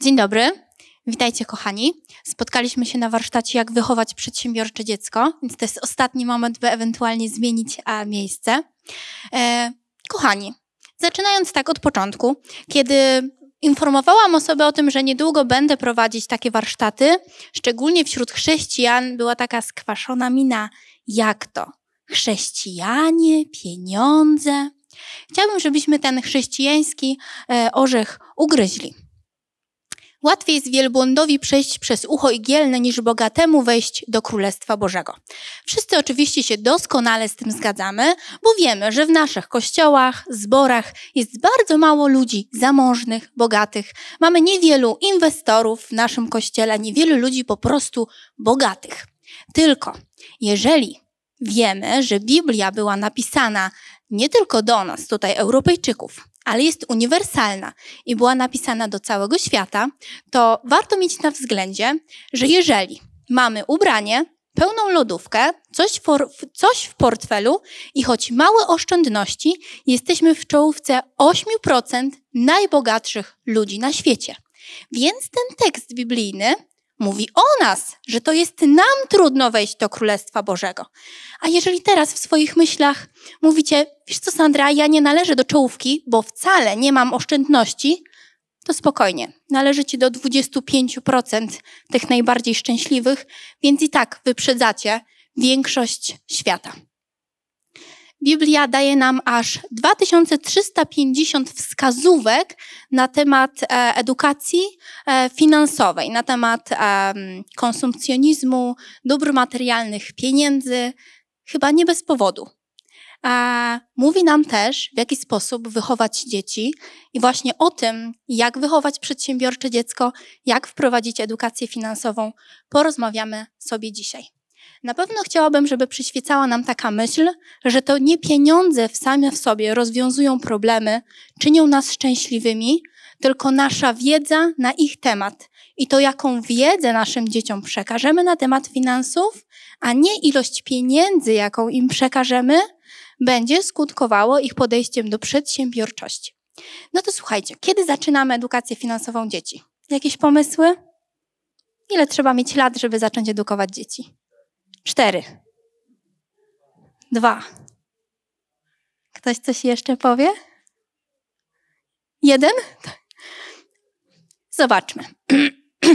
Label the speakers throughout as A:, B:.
A: Dzień dobry. Witajcie, kochani. Spotkaliśmy się na warsztacie Jak wychować przedsiębiorcze dziecko, więc to jest ostatni moment, by ewentualnie zmienić a, e, miejsce. E, kochani, zaczynając tak od początku, kiedy informowałam osobę o tym, że niedługo będę prowadzić takie warsztaty, szczególnie wśród chrześcijan była taka skwaszona mina: jak to? Chrześcijanie, pieniądze. Chciałabym, żebyśmy ten chrześcijański e, orzech ugryźli. Łatwiej jest wielbłądowi przejść przez ucho igielne niż bogatemu wejść do Królestwa Bożego. Wszyscy oczywiście się doskonale z tym zgadzamy, bo wiemy, że w naszych kościołach, zborach jest bardzo mało ludzi zamożnych, bogatych. Mamy niewielu inwestorów w naszym kościele, niewielu ludzi po prostu bogatych. Tylko jeżeli wiemy, że Biblia była napisana nie tylko do nas, tutaj Europejczyków, ale jest uniwersalna i była napisana do całego świata, to warto mieć na względzie, że jeżeli mamy ubranie, pełną lodówkę, coś, for, coś w portfelu i choć małe oszczędności, jesteśmy w czołówce 8% najbogatszych ludzi na świecie. Więc ten tekst biblijny mówi o nas, że to jest nam trudno wejść do Królestwa Bożego. A jeżeli teraz w swoich myślach mówicie, wiesz co, Sandra, ja nie należę do czołówki, bo wcale nie mam oszczędności, to spokojnie, należycie do 25% tych najbardziej szczęśliwych, więc i tak wyprzedzacie większość świata. Biblia daje nam aż 2350 wskazówek na temat e, edukacji e, finansowej, na temat e, konsumpcjonizmu, dóbr materialnych, pieniędzy, chyba nie bez powodu. Mówi nam też, w jaki sposób wychować dzieci i właśnie o tym, jak wychować przedsiębiorcze dziecko, jak wprowadzić edukację finansową, porozmawiamy sobie dzisiaj. Na pewno chciałabym, żeby przyświecała nam taka myśl, że to nie pieniądze same w sobie rozwiązują problemy, czynią nas szczęśliwymi, tylko nasza wiedza na ich temat i to, jaką wiedzę naszym dzieciom przekażemy na temat finansów, a nie ilość pieniędzy, jaką im przekażemy, będzie skutkowało ich podejściem do przedsiębiorczości. No to słuchajcie, kiedy zaczynamy edukację finansową dzieci? Jakieś pomysły? Ile trzeba mieć lat, żeby zacząć edukować dzieci? Cztery. Dwa. Ktoś coś jeszcze powie? Jeden? Zobaczmy.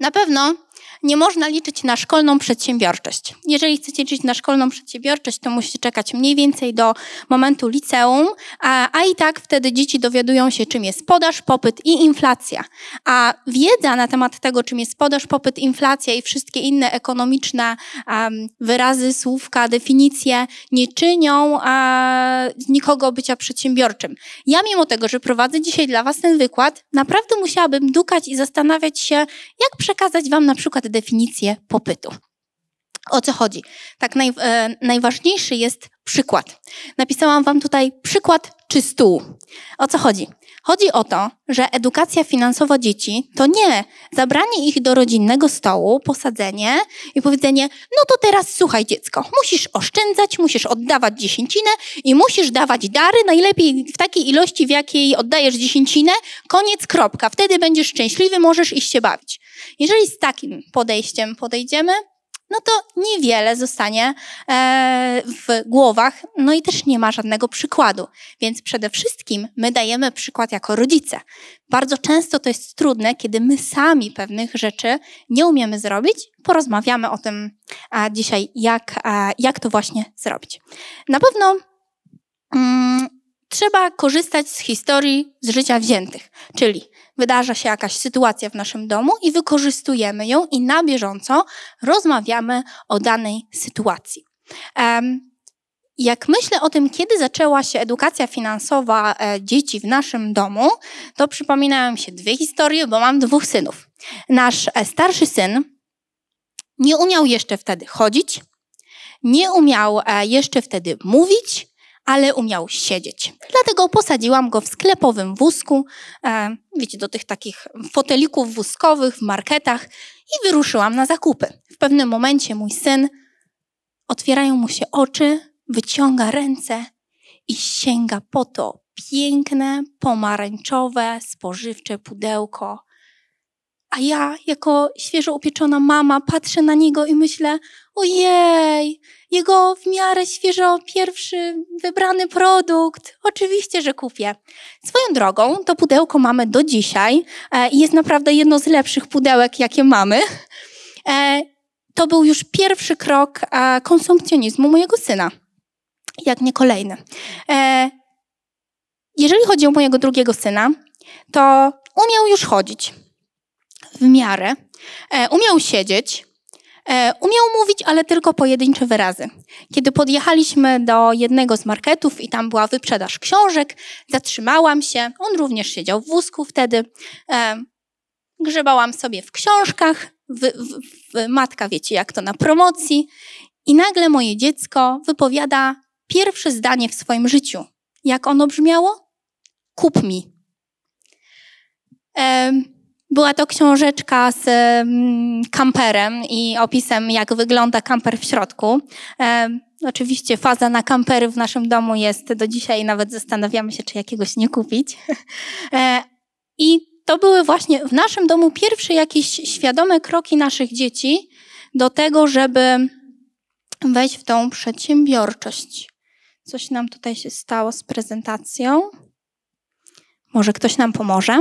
A: Na pewno nie można liczyć na szkolną przedsiębiorczość. Jeżeli chcecie liczyć na szkolną przedsiębiorczość, to musicie czekać mniej więcej do momentu liceum, a, a i tak wtedy dzieci dowiadują się, czym jest podaż, popyt i inflacja. A wiedza na temat tego, czym jest podaż, popyt, inflacja i wszystkie inne ekonomiczne um, wyrazy, słówka, definicje nie czynią a, nikogo bycia przedsiębiorczym. Ja mimo tego, że prowadzę dzisiaj dla Was ten wykład, naprawdę musiałabym dukać i zastanawiać się, jak przekazać Wam na przykład definicję popytu. O co chodzi? Tak, naj, e, najważniejszy jest przykład. Napisałam Wam tutaj przykład czy stół. O co chodzi? Chodzi o to, że edukacja finansowa dzieci to nie zabranie ich do rodzinnego stołu, posadzenie i powiedzenie: No to teraz słuchaj, dziecko, musisz oszczędzać, musisz oddawać dziesięcinę i musisz dawać dary, najlepiej w takiej ilości, w jakiej oddajesz dziesięcinę, koniec, kropka. Wtedy będziesz szczęśliwy, możesz iść się bawić. Jeżeli z takim podejściem podejdziemy, no to niewiele zostanie e, w głowach, no i też nie ma żadnego przykładu. Więc przede wszystkim my dajemy przykład jako rodzice. Bardzo często to jest trudne, kiedy my sami pewnych rzeczy nie umiemy zrobić. Porozmawiamy o tym dzisiaj, jak, jak to właśnie zrobić. Na pewno. Mm, trzeba korzystać z historii z życia wziętych, czyli wydarza się jakaś sytuacja w naszym domu i wykorzystujemy ją i na bieżąco rozmawiamy o danej sytuacji. Jak myślę o tym, kiedy zaczęła się edukacja finansowa e, dzieci w naszym domu, to przypominają mi się dwie historie, bo mam dwóch synów. Nasz e, starszy syn nie umiał jeszcze wtedy chodzić, nie umiał e, jeszcze wtedy mówić, ale umiał siedzieć. Dlatego posadziłam go w sklepowym wózku, e, wiecie, do tych takich fotelików wózkowych w marketach i wyruszyłam na zakupy. W pewnym momencie mój syn, otwierają mu się oczy, wyciąga ręce i sięga po to piękne, pomarańczowe, spożywcze pudełko a ja, jako świeżo upieczona mama, patrzę na niego i myślę, ojej, jego w miarę świeżo pierwszy wybrany produkt. Oczywiście, że kupię. Swoją drogą, to pudełko mamy do dzisiaj e, i jest naprawdę jedno z lepszych pudełek, jakie mamy. E, to był już pierwszy krok e, konsumpcjonizmu mojego syna, jak nie kolejny. Jeżeli chodzi o mojego drugiego syna, to umiał już chodzić w miarę. E, umiał siedzieć, e, Umiał mówić, ale tylko pojedyncze wyrazy. Kiedy podjechaliśmy do jednego z marketów i tam była wyprzedaż książek, zatrzymałam się. On również siedział w wózku wtedy. E, grzebałam sobie w książkach. W, w, w, matka wiecie, jak to na promocji. I nagle moje dziecko wypowiada pierwsze zdanie w swoim życiu. Jak ono brzmiało? Kup mi. Ehm była to książeczka z mm, kamperem i opisem, jak wygląda kamper w środku. Oczywiście faza na kampery w naszym domu jest do dzisiaj, nawet zastanawiamy się, czy jakiegoś nie kupić. E, I to były właśnie w naszym domu pierwsze jakieś świadome kroki naszych dzieci do tego, żeby wejść w tą przedsiębiorczość. Coś nam tutaj się stało z prezentacją. Może ktoś nam pomoże?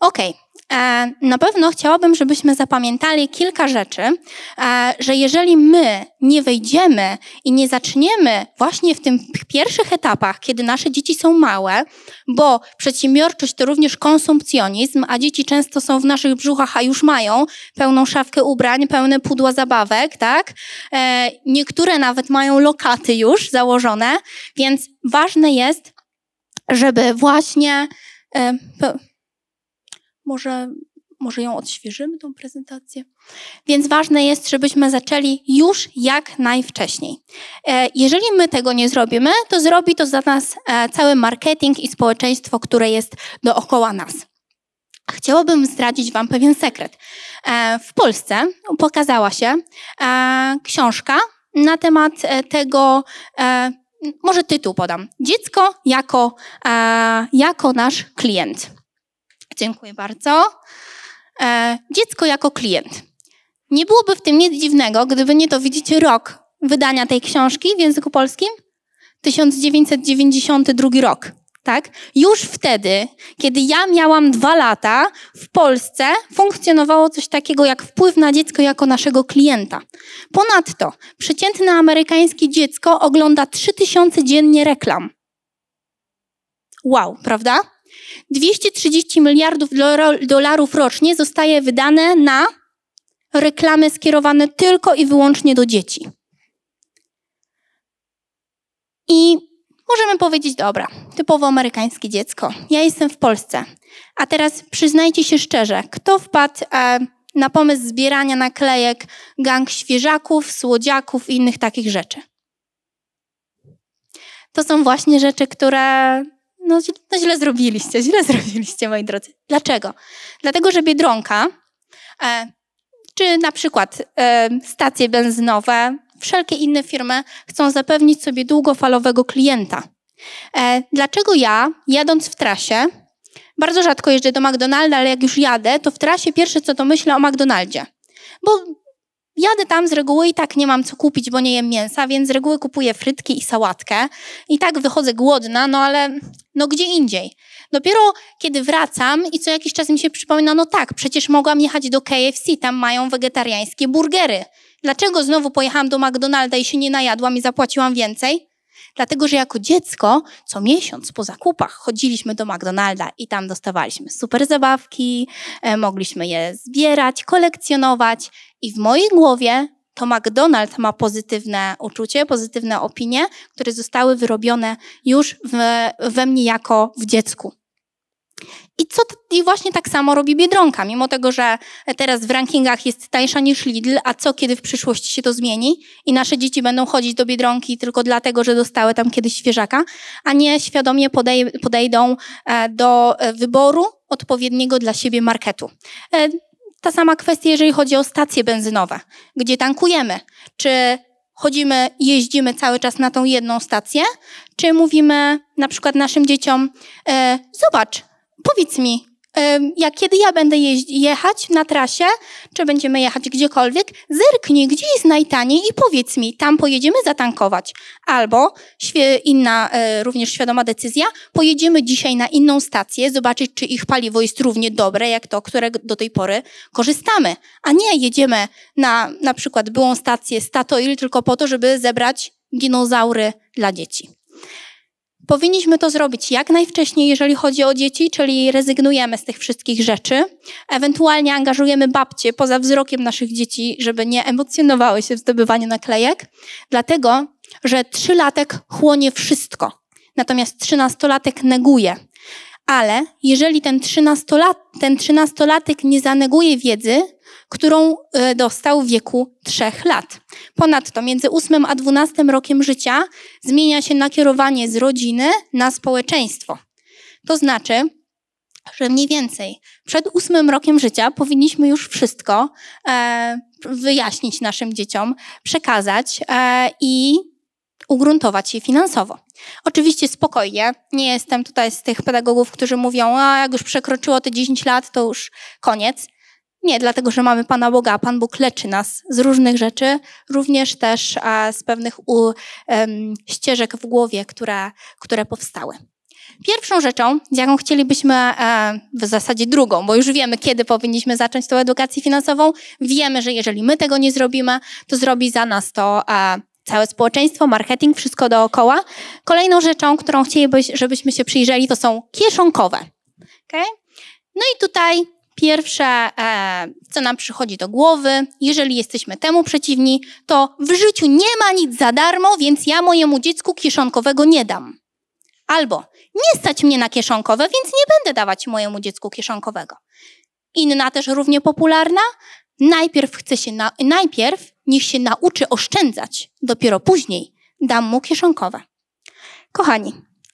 A: Okej, okay. E, na pewno chciałabym, żebyśmy zapamiętali kilka rzeczy, e, że jeżeli my nie wejdziemy i nie zaczniemy właśnie w tych pierwszych etapach, kiedy nasze dzieci są małe, bo przedsiębiorczość to również konsumpcjonizm, a dzieci często są w naszych brzuchach, a już mają pełną szafkę ubrań, pełne pudła zabawek, tak? E, niektóre nawet mają lokaty już założone, więc ważne jest, żeby właśnie może, może ją odświeżymy, tą prezentację. Więc ważne jest, żebyśmy zaczęli już jak najwcześniej. E, jeżeli my tego nie zrobimy, to zrobi to za nas e, cały marketing i społeczeństwo, które jest dookoła nas. Chciałabym zdradzić Wam pewien sekret. E, w Polsce pokazała się książka na temat tego, może tytuł podam: Dziecko jako, jako nasz klient. Dziękuję bardzo. E, dziecko jako klient. Nie byłoby w tym nic dziwnego, gdyby nie to widzicie rok wydania tej książki w języku polskim. 1992 rok, tak? Już wtedy, kiedy ja miałam dwa lata, w Polsce funkcjonowało coś takiego jak wpływ na dziecko jako naszego klienta. Ponadto, przeciętne amerykańskie dziecko ogląda 3000 dziennie reklam. Wow, prawda? 230 miliardów dolarów rocznie zostaje wydane na reklamy skierowane tylko i wyłącznie do dzieci. I możemy powiedzieć, dobra, typowo amerykańskie dziecko, ja jestem w Polsce. A teraz przyznajcie się szczerze, kto wpadł e, na pomysł zbierania naklejek gang świeżaków, słodziaków i innych takich rzeczy? To są właśnie rzeczy, które no, no źle zrobiliście, źle zrobiliście, moi drodzy. Dlaczego? Dlatego, że Biedronka, e, czy na przykład e, stacje benzynowe, wszelkie inne firmy chcą zapewnić sobie długofalowego klienta. E, dlaczego ja, jadąc w trasie, bardzo rzadko jeżdżę do McDonalda, ale jak już jadę, to w trasie pierwsze co to myślę o McDonaldzie. Bo Jadę tam z reguły i tak nie mam co kupić, bo nie jem mięsa, więc z reguły kupuję frytki i sałatkę. I tak wychodzę głodna, no ale no gdzie indziej. Dopiero kiedy wracam i co jakiś czas mi się przypomina, no tak, przecież mogłam jechać do KFC, tam mają wegetariańskie burgery. Dlaczego znowu pojechałam do McDonalda i się nie najadłam i zapłaciłam więcej? Dlatego, że jako dziecko co miesiąc po zakupach chodziliśmy do McDonalda i tam dostawaliśmy super zabawki, e, mogliśmy je zbierać, kolekcjonować i w mojej głowie to McDonald ma pozytywne uczucie, pozytywne opinie, które zostały wyrobione już we, we mnie jako w dziecku. I, co, I właśnie tak samo robi Biedronka, mimo tego, że teraz w rankingach jest tańsza niż Lidl, a co kiedy w przyszłości się to zmieni i nasze dzieci będą chodzić do Biedronki tylko dlatego, że dostały tam kiedyś świeżaka, a nie świadomie podej podejdą e, do e, wyboru odpowiedniego dla siebie marketu. E, ta sama kwestia, jeżeli chodzi o stacje benzynowe, gdzie tankujemy. Czy chodzimy, jeździmy cały czas na tą jedną stację, czy mówimy na przykład naszym dzieciom, zobacz, powiedz mi, jak kiedy ja będę jechać na trasie, czy będziemy jechać gdziekolwiek, zerknij, gdzie jest najtaniej i powiedz mi, tam pojedziemy zatankować. Albo inna e, również świadoma decyzja, pojedziemy dzisiaj na inną stację, zobaczyć, czy ich paliwo jest równie dobre, jak to, które do tej pory korzystamy. A nie jedziemy na na przykład byłą stację Statoil tylko po to, żeby zebrać dinozaury dla dzieci. Powinniśmy to zrobić jak najwcześniej, jeżeli chodzi o dzieci, czyli rezygnujemy z tych wszystkich rzeczy. Ewentualnie angażujemy babcie poza wzrokiem naszych dzieci, żeby nie emocjonowały się w zdobywaniu naklejek, dlatego że trzylatek chłonie wszystko, natomiast trzynastolatek neguje. Ale jeżeli ten trzynastolatek, ten trzynastolatek nie zaneguje wiedzy, którą e, dostał w wieku 3 lat. Ponadto między 8 a 12 rokiem życia zmienia się nakierowanie z rodziny na społeczeństwo. To znaczy, że mniej więcej przed 8 rokiem życia powinniśmy już wszystko e, wyjaśnić naszym dzieciom, przekazać e, i ugruntować je finansowo. Oczywiście spokojnie, nie jestem tutaj z tych pedagogów, którzy mówią, a jak już przekroczyło te 10 lat, to już koniec. Nie, dlatego że mamy Pana Boga, a Pan Bóg leczy nas z różnych rzeczy, również też z pewnych u, um, ścieżek w głowie, które, które powstały. Pierwszą rzeczą, jaką chcielibyśmy, e, w zasadzie drugą, bo już wiemy, kiedy powinniśmy zacząć tą edukację finansową, wiemy, że jeżeli my tego nie zrobimy, to zrobi za nas to e, całe społeczeństwo, marketing, wszystko dookoła. Kolejną rzeczą, którą chcielibyśmy, żebyśmy się przyjrzeli, to są kieszonkowe. Okay? No i tutaj Pierwsze, e, co nam przychodzi do głowy, jeżeli jesteśmy temu przeciwni, to w życiu nie ma nic za darmo, więc ja mojemu dziecku kieszonkowego nie dam. Albo nie stać mnie na kieszonkowe, więc nie będę dawać mojemu dziecku kieszonkowego. Inna też równie popularna, najpierw chce się, na, najpierw niech się nauczy oszczędzać, dopiero później dam mu kieszonkowe. Kochani,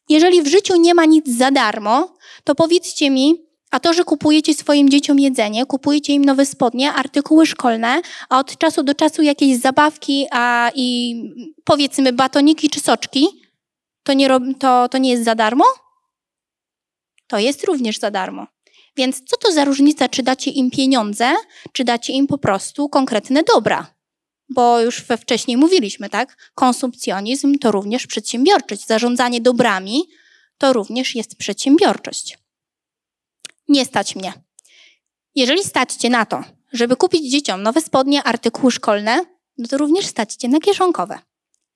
A: jeżeli w życiu nie ma nic za darmo, to powiedzcie mi, a to, że kupujecie swoim dzieciom jedzenie, kupujecie im nowe spodnie, artykuły szkolne, a od czasu do czasu jakieś zabawki a, i powiedzmy batoniki czy soczki, to nie, to, to nie jest za darmo? To jest również za darmo. Więc co to za różnica, czy dacie im pieniądze, czy dacie im po prostu konkretne dobra? Bo już we wcześniej mówiliśmy, tak? Konsumpcjonizm to również przedsiębiorczość. Zarządzanie dobrami to również jest przedsiębiorczość nie stać mnie. Jeżeli staćcie na to, żeby kupić dzieciom nowe spodnie, artykuły szkolne, no to również staćcie na kieszonkowe.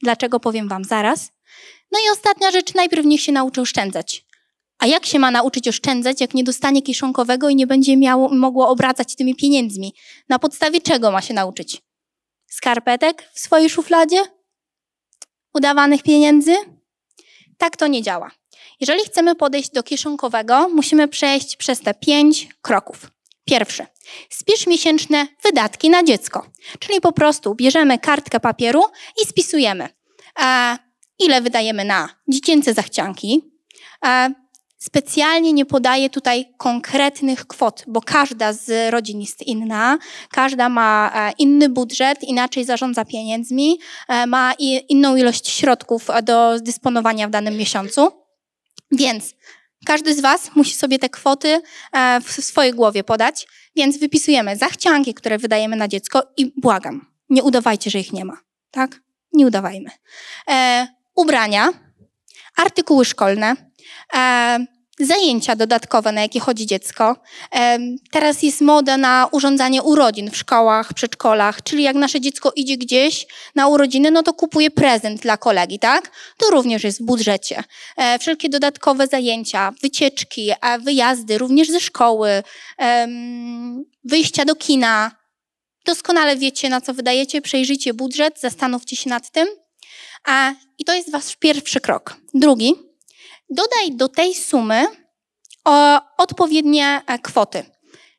A: Dlaczego powiem Wam zaraz? No i ostatnia rzecz, najpierw niech się nauczy oszczędzać. A jak się ma nauczyć oszczędzać, jak nie dostanie kieszonkowego i nie będzie miało, mogło obracać tymi pieniędzmi? Na podstawie czego ma się nauczyć? Skarpetek w swojej szufladzie? Udawanych pieniędzy? Tak to nie działa. Jeżeli chcemy podejść do kieszonkowego, musimy przejść przez te pięć kroków. Pierwszy. Spisz miesięczne wydatki na dziecko. Czyli po prostu bierzemy kartkę papieru i spisujemy, e, ile wydajemy na dziecięce zachcianki. E, specjalnie nie podaję tutaj konkretnych kwot, bo każda z rodzin jest inna, każda ma e, inny budżet, inaczej zarządza pieniędzmi, e, ma inną ilość środków do dysponowania w danym miesiącu. Więc każdy z Was musi sobie te kwoty e, w swojej głowie podać, więc wypisujemy zachcianki, które wydajemy na dziecko i błagam, nie udawajcie, że ich nie ma, tak? Nie udawajmy. E, ubrania, artykuły szkolne, e, zajęcia dodatkowe, na jakie chodzi dziecko. Teraz jest moda na urządzanie urodzin w szkołach, przedszkolach, czyli jak nasze dziecko idzie gdzieś na urodziny, no to kupuje prezent dla kolegi, tak? To również jest w budżecie. E, wszelkie dodatkowe zajęcia, wycieczki, e, wyjazdy również ze szkoły, wyjścia do kina. Doskonale wiecie, na co wydajecie, przejrzyjcie budżet, zastanówcie się nad tym. A, I to jest wasz pierwszy krok. Drugi – Dodaj do tej sumy odpowiednie e, kwoty,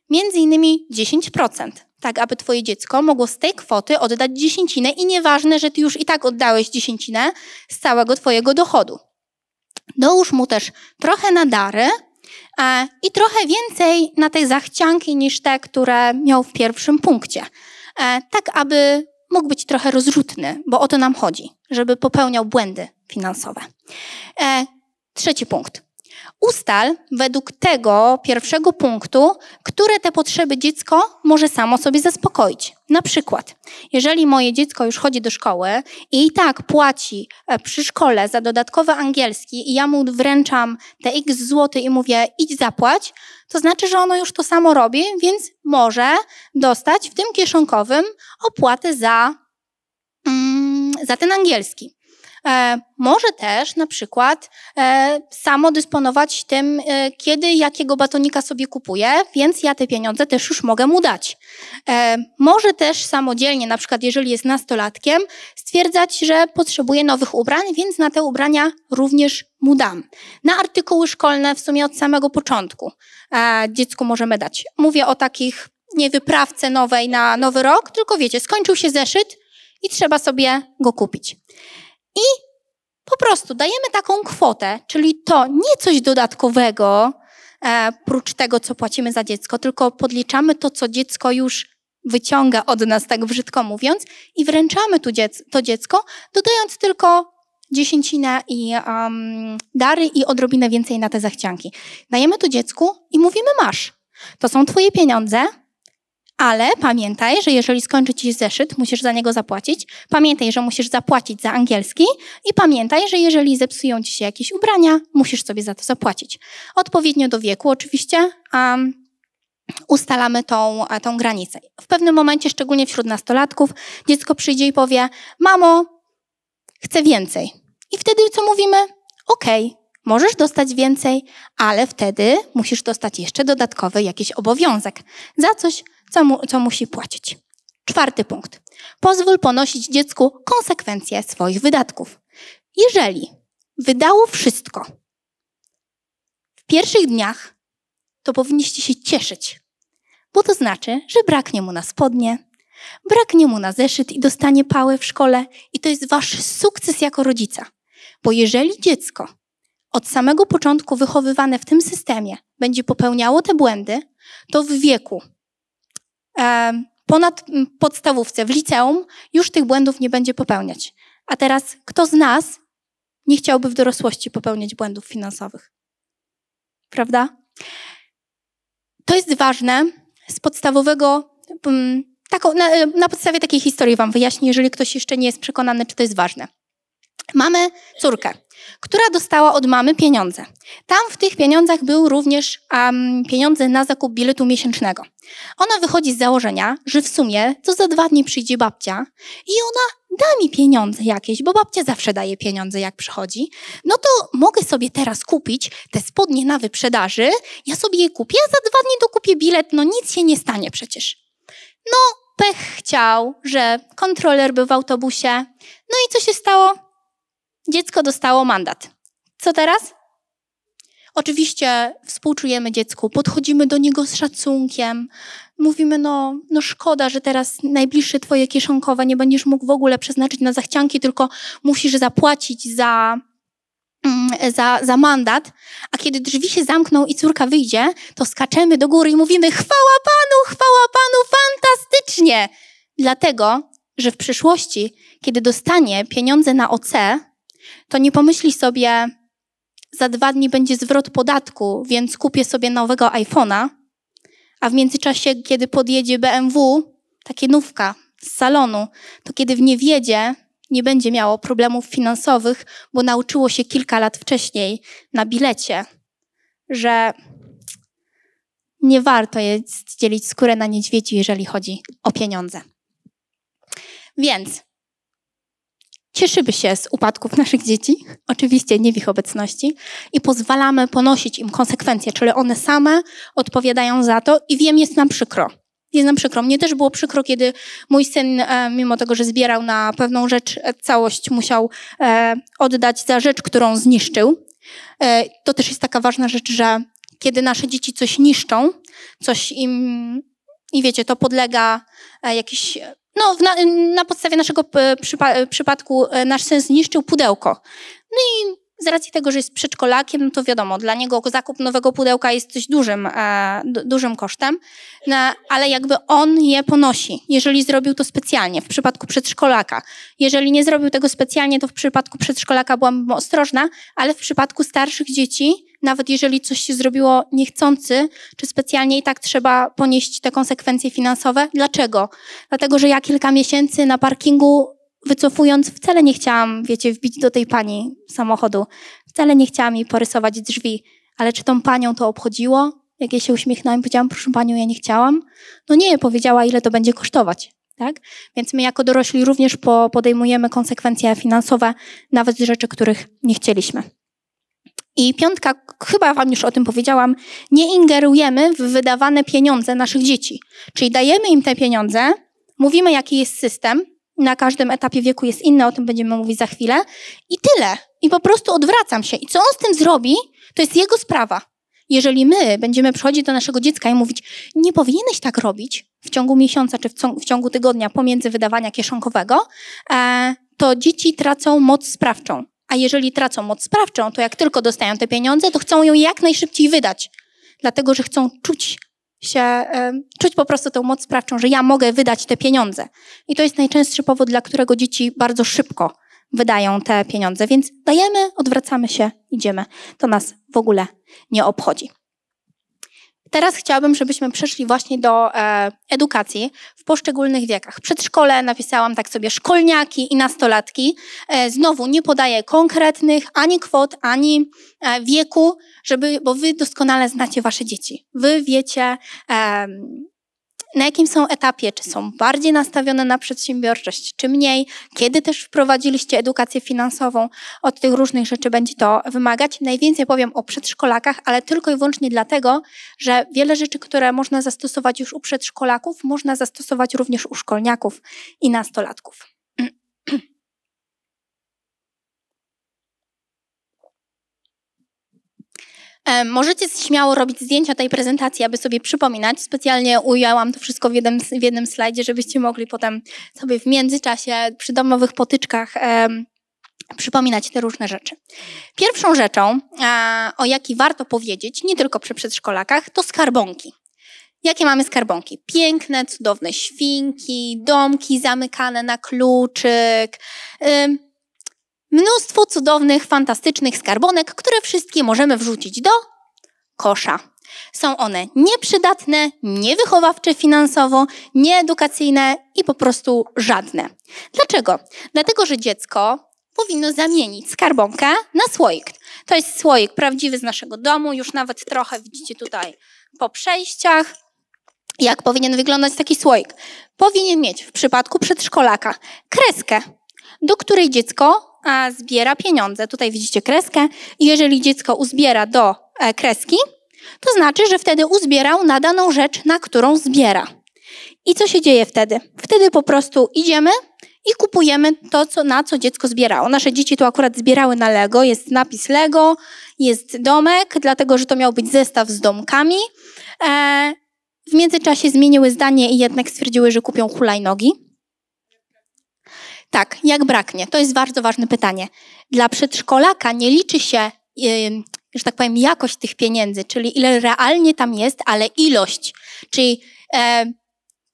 A: między innymi 10%, tak aby Twoje dziecko mogło z tej kwoty oddać dziesięcinę i nieważne, że Ty już i tak oddałeś dziesięcinę z całego Twojego dochodu. Dołóż mu też trochę na dary e, i trochę więcej na te zachcianki niż te, które miał w pierwszym punkcie, e, tak aby mógł być trochę rozrzutny, bo o to nam chodzi, żeby popełniał błędy finansowe. Trzeci punkt. Ustal według tego pierwszego punktu, które te potrzeby dziecko może samo sobie zaspokoić. Na przykład, jeżeli moje dziecko już chodzi do szkoły i, i tak płaci e, przy szkole za dodatkowy angielski i ja mu wręczam te x złoty i mówię idź zapłać, to znaczy, że ono już to samo robi, więc może dostać w tym kieszonkowym opłatę za, mm, za ten angielski. E, może też na przykład e, samo dysponować tym, e, kiedy, jakiego batonika sobie kupuję, więc ja te pieniądze też już mogę mu dać. może też samodzielnie, na przykład jeżeli jest nastolatkiem, stwierdzać, że potrzebuje nowych ubrań, więc na te ubrania również mu dam. Na artykuły szkolne w sumie od samego początku dziecku możemy dać. Mówię o takich nie wyprawce nowej na nowy rok, tylko wiecie, skończył się zeszyt i trzeba sobie go kupić. I po prostu dajemy taką kwotę, czyli to nie coś dodatkowego, e, prócz tego, co płacimy za dziecko, tylko podliczamy to, co dziecko już wyciąga od nas, tak brzydko mówiąc, i wręczamy tu dziec to dziecko, dodając tylko dziesięcinę i um, dary i odrobinę więcej na te zachcianki. Dajemy to dziecku i mówimy masz. To są twoje pieniądze, ale pamiętaj, że jeżeli skończy ci zeszyt, musisz za niego zapłacić. Pamiętaj, że musisz zapłacić za angielski i pamiętaj, że jeżeli zepsują ci się jakieś ubrania, musisz sobie za to zapłacić. Odpowiednio do wieku oczywiście. Um, ustalamy tą, e, tą granicę. W pewnym momencie, szczególnie wśród nastolatków, dziecko przyjdzie i powie: Mamo, chcę więcej. I wtedy co mówimy? Okej, okay, możesz dostać więcej, ale wtedy musisz dostać jeszcze dodatkowy jakiś obowiązek za coś, co, mu, co musi płacić. Czwarty punkt. Pozwól ponosić dziecku konsekwencje swoich wydatków. Jeżeli wydało wszystko w pierwszych dniach, to powinniście się cieszyć, bo to znaczy, że braknie mu na spodnie, braknie mu na zeszyt i dostanie pałę w szkole, i to jest wasz sukces jako rodzica. Bo jeżeli dziecko od samego początku wychowywane w tym systemie będzie popełniało te błędy, to w wieku ponad podstawówce, w liceum, już tych błędów nie będzie popełniać. A teraz, kto z nas nie chciałby w dorosłości popełniać błędów finansowych? Prawda? To jest ważne z podstawowego, na, na podstawie takiej historii Wam wyjaśnię, jeżeli ktoś jeszcze nie jest przekonany, czy to jest ważne. Mamy córkę, która dostała od mamy pieniądze. Tam w tych pieniądzach był również um, pieniądze na zakup biletu miesięcznego. Ona wychodzi z założenia, że w sumie co za dwa dni przyjdzie babcia i ona da mi pieniądze jakieś, bo babcia zawsze daje pieniądze, jak przychodzi. No to mogę sobie teraz kupić te spodnie na wyprzedaży, ja sobie je kupię, a za dwa dni dokupię bilet, no nic się nie stanie przecież. No, pech chciał, że kontroler był w autobusie. No i co się stało? Dziecko dostało mandat. Co teraz? Oczywiście współczujemy dziecku, podchodzimy do niego z szacunkiem, mówimy, no, no szkoda, że teraz najbliższe twoje kieszonkowe nie będziesz mógł w ogóle przeznaczyć na zachcianki, tylko musisz zapłacić za, mm, za, za mandat, a kiedy drzwi się zamkną i córka wyjdzie, to skaczemy do góry i mówimy: Chwała Panu, chwała Panu, fantastycznie! Dlatego, że w przyszłości, kiedy dostanie pieniądze na OC, to nie pomyśli sobie, za dwa dni będzie zwrot podatku, więc kupię sobie nowego iPhone'a, a w międzyczasie, kiedy podjedzie BMW, takie nówka z salonu, to kiedy w nie wjedzie, nie będzie miało problemów finansowych, bo nauczyło się kilka lat wcześniej na bilecie, że nie warto jest dzielić skórę na niedźwiedzi, jeżeli chodzi o pieniądze. Więc cieszymy się z upadków naszych dzieci, oczywiście nie w ich obecności, i pozwalamy ponosić im konsekwencje, czyli one same odpowiadają za to i wiem, jest nam przykro. Jest nam przykro. Mnie też było przykro, kiedy mój syn, e, mimo tego, że zbierał na pewną rzecz e, całość, musiał e, oddać za rzecz, którą zniszczył. To też jest taka ważna rzecz, że kiedy nasze dzieci coś niszczą, coś im, i wiecie, to podlega jakiś no, na, na, podstawie naszego e, przypa e, przypadku e, nasz syn zniszczył pudełko. No i z racji tego, że jest przedszkolakiem, no to wiadomo, dla niego zakup nowego pudełka jest coś dużym, e, dużym kosztem, no, ale jakby on je ponosi, jeżeli zrobił to specjalnie, w przypadku przedszkolaka. Jeżeli nie zrobił tego specjalnie, to w przypadku przedszkolaka byłam ostrożna, ale w przypadku starszych dzieci nawet jeżeli coś się zrobiło niechcący, czy specjalnie i tak trzeba ponieść te konsekwencje finansowe. Dlaczego? Dlatego, że ja kilka miesięcy na parkingu wycofując, wcale nie chciałam, wiecie, wbić do tej pani samochodu. Wcale nie chciałam jej porysować drzwi. Ale czy tą panią to obchodziło? Jak ja się uśmiechnąłem, i powiedziałam, proszę panią, ja nie chciałam. No nie, powiedziała, ile to będzie kosztować. Tak? Więc my jako dorośli również podejmujemy konsekwencje finansowe, nawet z rzeczy, których nie chcieliśmy. I piątka, chyba Wam już o tym powiedziałam, nie ingerujemy w wydawane pieniądze naszych dzieci. Czyli dajemy im te pieniądze, mówimy, jaki jest system, na każdym etapie wieku jest inny, o tym będziemy mówić za chwilę, i tyle. I po prostu odwracam się. I co on z tym zrobi, to jest jego sprawa. Jeżeli my będziemy przychodzić do naszego dziecka i mówić, nie powinieneś tak robić w ciągu miesiąca czy w ciągu tygodnia pomiędzy wydawania kieszonkowego, e, to dzieci tracą moc sprawczą. A jeżeli tracą moc sprawczą, to jak tylko dostają te pieniądze, to chcą ją jak najszybciej wydać, dlatego że chcą czuć się, czuć po prostu tę moc sprawczą, że ja mogę wydać te pieniądze. I to jest najczęstszy powód, dla którego dzieci bardzo szybko wydają te pieniądze. Więc dajemy, odwracamy się, idziemy. To nas w ogóle nie obchodzi. Teraz chciałabym, żebyśmy przeszli właśnie do e, edukacji w poszczególnych wiekach. Przedszkole napisałam tak sobie szkolniaki i nastolatki. E, znowu nie podaję konkretnych ani kwot, ani e, wieku, żeby, bo wy doskonale znacie wasze dzieci. Wy wiecie, na jakim są etapie, czy są bardziej nastawione na przedsiębiorczość, czy mniej, kiedy też wprowadziliście edukację finansową, od tych różnych rzeczy będzie to wymagać. Najwięcej powiem o przedszkolakach, ale tylko i wyłącznie dlatego, że wiele rzeczy, które można zastosować już u przedszkolaków, można zastosować również u szkolniaków i nastolatków. E, możecie śmiało robić zdjęcia tej prezentacji, aby sobie przypominać. Specjalnie ujęłam to wszystko w jednym, w jednym slajdzie, żebyście mogli potem sobie w międzyczasie przy domowych potyczkach e, przypominać te różne rzeczy. Pierwszą rzeczą, e, o jakiej warto powiedzieć, nie tylko przy przedszkolakach, to skarbonki. Jakie mamy skarbonki? Piękne, cudowne świnki, domki zamykane na kluczyk, Mnóstwo cudownych, fantastycznych skarbonek, które wszystkie możemy wrzucić do kosza. Są one nieprzydatne, niewychowawcze finansowo, nieedukacyjne i po prostu żadne. Dlaczego? Dlatego, że dziecko powinno zamienić skarbonkę na słoik. To jest słoik prawdziwy z naszego domu, już nawet trochę widzicie tutaj po przejściach. Jak powinien wyglądać taki słoik? Powinien mieć w przypadku przedszkolaka kreskę, do której dziecko a zbiera pieniądze. Tutaj widzicie kreskę. I jeżeli dziecko uzbiera do e, kreski, to znaczy, że wtedy uzbierał na daną rzecz, na którą zbiera. I co się dzieje wtedy? Wtedy po prostu idziemy i kupujemy to, co, na co dziecko zbierało. Nasze dzieci tu akurat zbierały na Lego. Jest napis Lego, jest domek, dlatego że to miał być zestaw z domkami. E, w międzyczasie zmieniły zdanie i jednak stwierdziły, że kupią hulajnogi tak, jak braknie? To jest bardzo ważne pytanie. Dla przedszkolaka nie liczy się, że tak powiem, jakość tych pieniędzy, czyli ile realnie tam jest, ale ilość. Czyli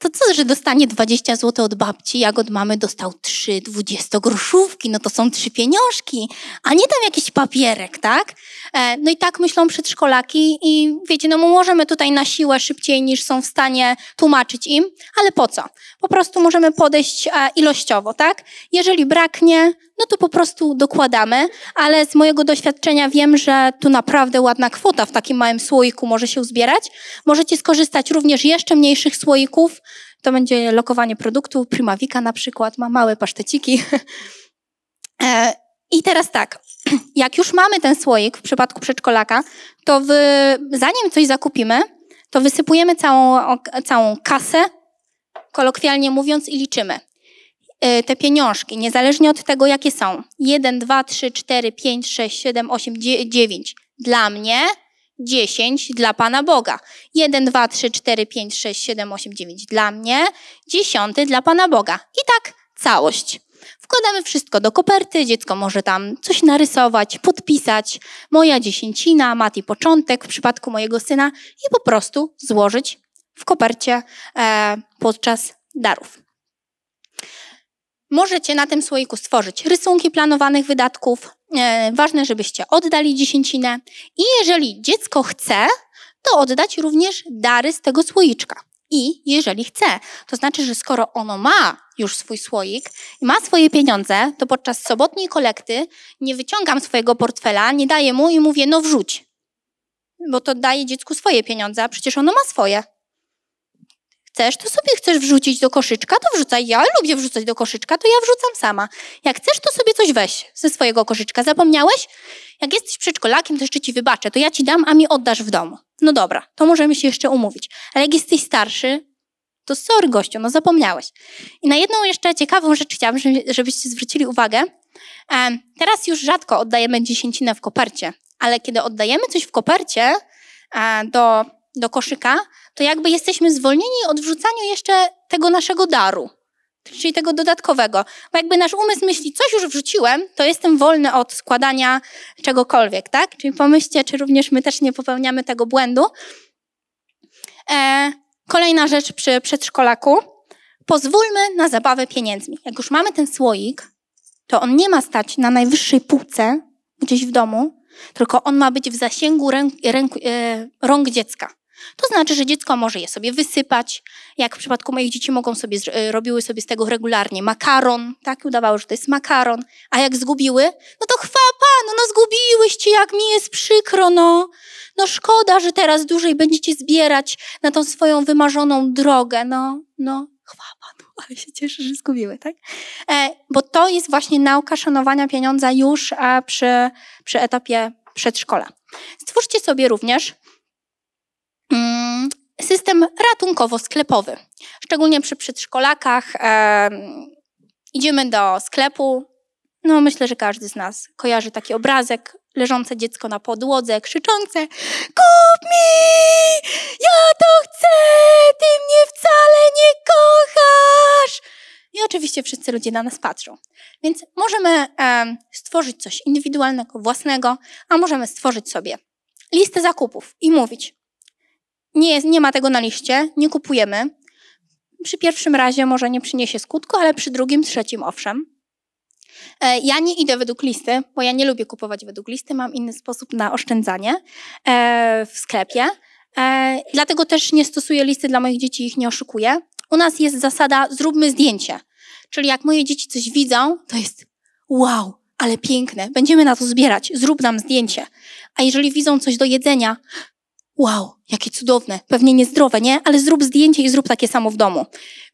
A: to co, że dostanie 20 zł od babci, jak od mamy dostał 3 groszówki, no to są trzy pieniążki, a nie tam jakiś papierek, tak? E, no i tak myślą przedszkolaki i wiecie, no możemy tutaj na siłę szybciej niż są w stanie tłumaczyć im, ale po co? Po prostu możemy podejść e, ilościowo, tak? Jeżeli braknie, no to po prostu dokładamy, ale z mojego doświadczenia wiem, że tu naprawdę ładna kwota w takim małym słoiku może się uzbierać. Możecie skorzystać również jeszcze mniejszych słoików. To będzie lokowanie produktu. Primavika na przykład ma małe paszteciki. E, I teraz tak, jak już mamy ten słoik w przypadku przedszkolaka, to zanim coś zakupimy, to wysypujemy całą, całą kasę, kolokwialnie mówiąc, i liczymy. Y, te pieniążki, niezależnie od tego, jakie są. 1, 2, 3, 4, 5, 6, 7, 8, 9 dla mnie, 10 dla Pana Boga. 1, 2, 3, 4, 5, 6, 7, 8, 9 dla mnie, 10 dla Pana Boga. I tak całość. Wkładamy wszystko do koperty, dziecko może tam coś narysować, podpisać, moja dziesięcina, Mati początek w przypadku mojego syna i po prostu złożyć w kopercie e, podczas darów. Możecie na tym słoiku stworzyć rysunki planowanych wydatków. E, ważne, żebyście oddali dziesięcinę. I jeżeli dziecko chce, to oddać również dary z tego słoiczka. I jeżeli chce, to znaczy, że skoro ono ma już swój słoik i ma swoje pieniądze, to podczas sobotniej kolekty nie wyciągam swojego portfela, nie daję mu i mówię, no wrzuć. Bo to daje dziecku swoje pieniądze, a przecież ono ma swoje chcesz, to sobie chcesz wrzucić do koszyczka, to wrzucaj. Ja lubię wrzucać do koszyczka, to ja wrzucam sama. Jak chcesz, to sobie coś weź ze swojego koszyczka. Zapomniałeś? Jak jesteś przedszkolakiem, to jeszcze ci wybaczę, to ja ci dam, a mi oddasz w domu. No dobra, to możemy się jeszcze umówić. Ale jak jesteś starszy, to sorry gościu, no zapomniałeś. I na jedną jeszcze ciekawą rzecz chciałam, żebyście zwrócili uwagę. Teraz już rzadko oddajemy dziesięcinę w kopercie, ale kiedy oddajemy coś w kopercie e, do, do koszyka, to jakby jesteśmy zwolnieni od wrzucania jeszcze tego naszego daru, czyli tego dodatkowego. Bo jakby nasz umysł myśli, coś już wrzuciłem, to jestem wolny od składania czegokolwiek, tak? Czyli pomyślcie, czy również my też nie popełniamy tego błędu. E, kolejna rzecz przy przedszkolaku. Pozwólmy na zabawę pieniędzmi. Jak już mamy ten słoik, to on nie ma stać na najwyższej półce gdzieś w domu, tylko on ma być w zasięgu ręk, ręk, e, rąk dziecka. To znaczy, że dziecko może je sobie wysypać, jak w przypadku moich dzieci mogą sobie, y, robiły sobie z tego regularnie makaron, tak, udawało, że to jest makaron, a jak zgubiły, no to chwała Panu, no zgubiłyście, jak mi jest przykro, no. No szkoda, że teraz dłużej będziecie zbierać na tą swoją wymarzoną drogę, no, no, chwała Panu, ale się cieszę, że zgubiły, tak? E, bo to jest właśnie nauka szanowania pieniądza już przy, przy etapie przedszkola. Stwórzcie sobie również Mm, system ratunkowo-sklepowy. Szczególnie przy przedszkolakach e, idziemy do sklepu. No, myślę, że każdy z nas kojarzy taki obrazek. Leżące dziecko na podłodze, krzyczące: Kup mi! Ja to chcę! Ty mnie wcale nie kochasz! I oczywiście wszyscy ludzie na nas patrzą. Więc możemy e, stworzyć coś indywidualnego, własnego, a możemy stworzyć sobie listę zakupów i mówić: nie, jest, nie ma tego na liście, nie kupujemy. Przy pierwszym razie może nie przyniesie skutku, ale przy drugim, trzecim owszem. E, ja nie idę według listy, bo ja nie lubię kupować według listy, mam inny sposób na oszczędzanie e, w sklepie. E, dlatego też nie stosuję listy dla moich dzieci, ich nie oszukuję. U nas jest zasada zróbmy zdjęcie. Czyli jak moje dzieci coś widzą, to jest wow, ale piękne, będziemy na to zbierać, zrób nam zdjęcie. A jeżeli widzą coś do jedzenia, wow, jakie cudowne, pewnie niezdrowe, nie? Ale zrób zdjęcie i zrób takie samo w domu.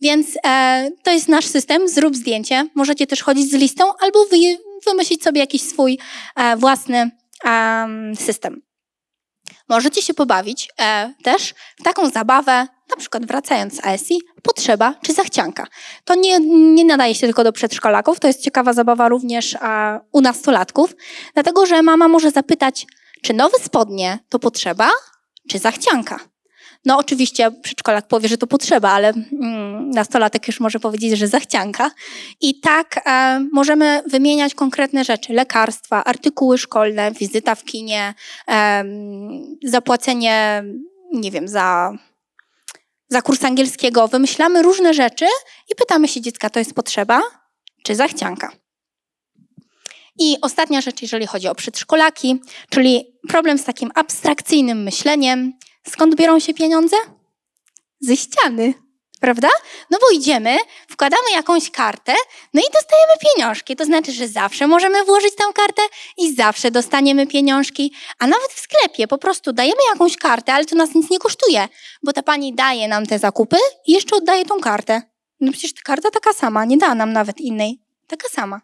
A: Więc e, to jest nasz system, zrób zdjęcie. Możecie też chodzić z listą albo wy, wymyślić sobie jakiś swój e, własny e, system. Możecie się pobawić e, też w taką zabawę, na przykład wracając z ASI, potrzeba czy zachcianka. To nie, nie nadaje się tylko do przedszkolaków, to jest ciekawa zabawa również e, u nastolatków, dlatego że mama może zapytać, czy nowe spodnie to potrzeba, czy zachcianka. No oczywiście przedszkolak powie, że to potrzeba, ale mm, nastolatek już może powiedzieć, że zachcianka. I tak e, możemy wymieniać konkretne rzeczy, lekarstwa, artykuły szkolne, wizyta w kinie, e, zapłacenie, nie wiem, za, za kurs angielskiego. Wymyślamy różne rzeczy i pytamy się dziecka, to jest potrzeba czy zachcianka. I ostatnia rzecz, jeżeli chodzi o przedszkolaki, czyli problem z takim abstrakcyjnym myśleniem. Skąd biorą się pieniądze? Ze ściany, prawda? No bo idziemy, wkładamy jakąś kartę, no i dostajemy pieniążki. To znaczy, że zawsze możemy włożyć tę kartę i zawsze dostaniemy pieniążki. A nawet w sklepie po prostu dajemy jakąś kartę, ale to nas nic nie kosztuje, bo ta pani daje nam te zakupy i jeszcze oddaje tą kartę. No przecież ta karta taka sama, nie da nam nawet innej. Taka sama.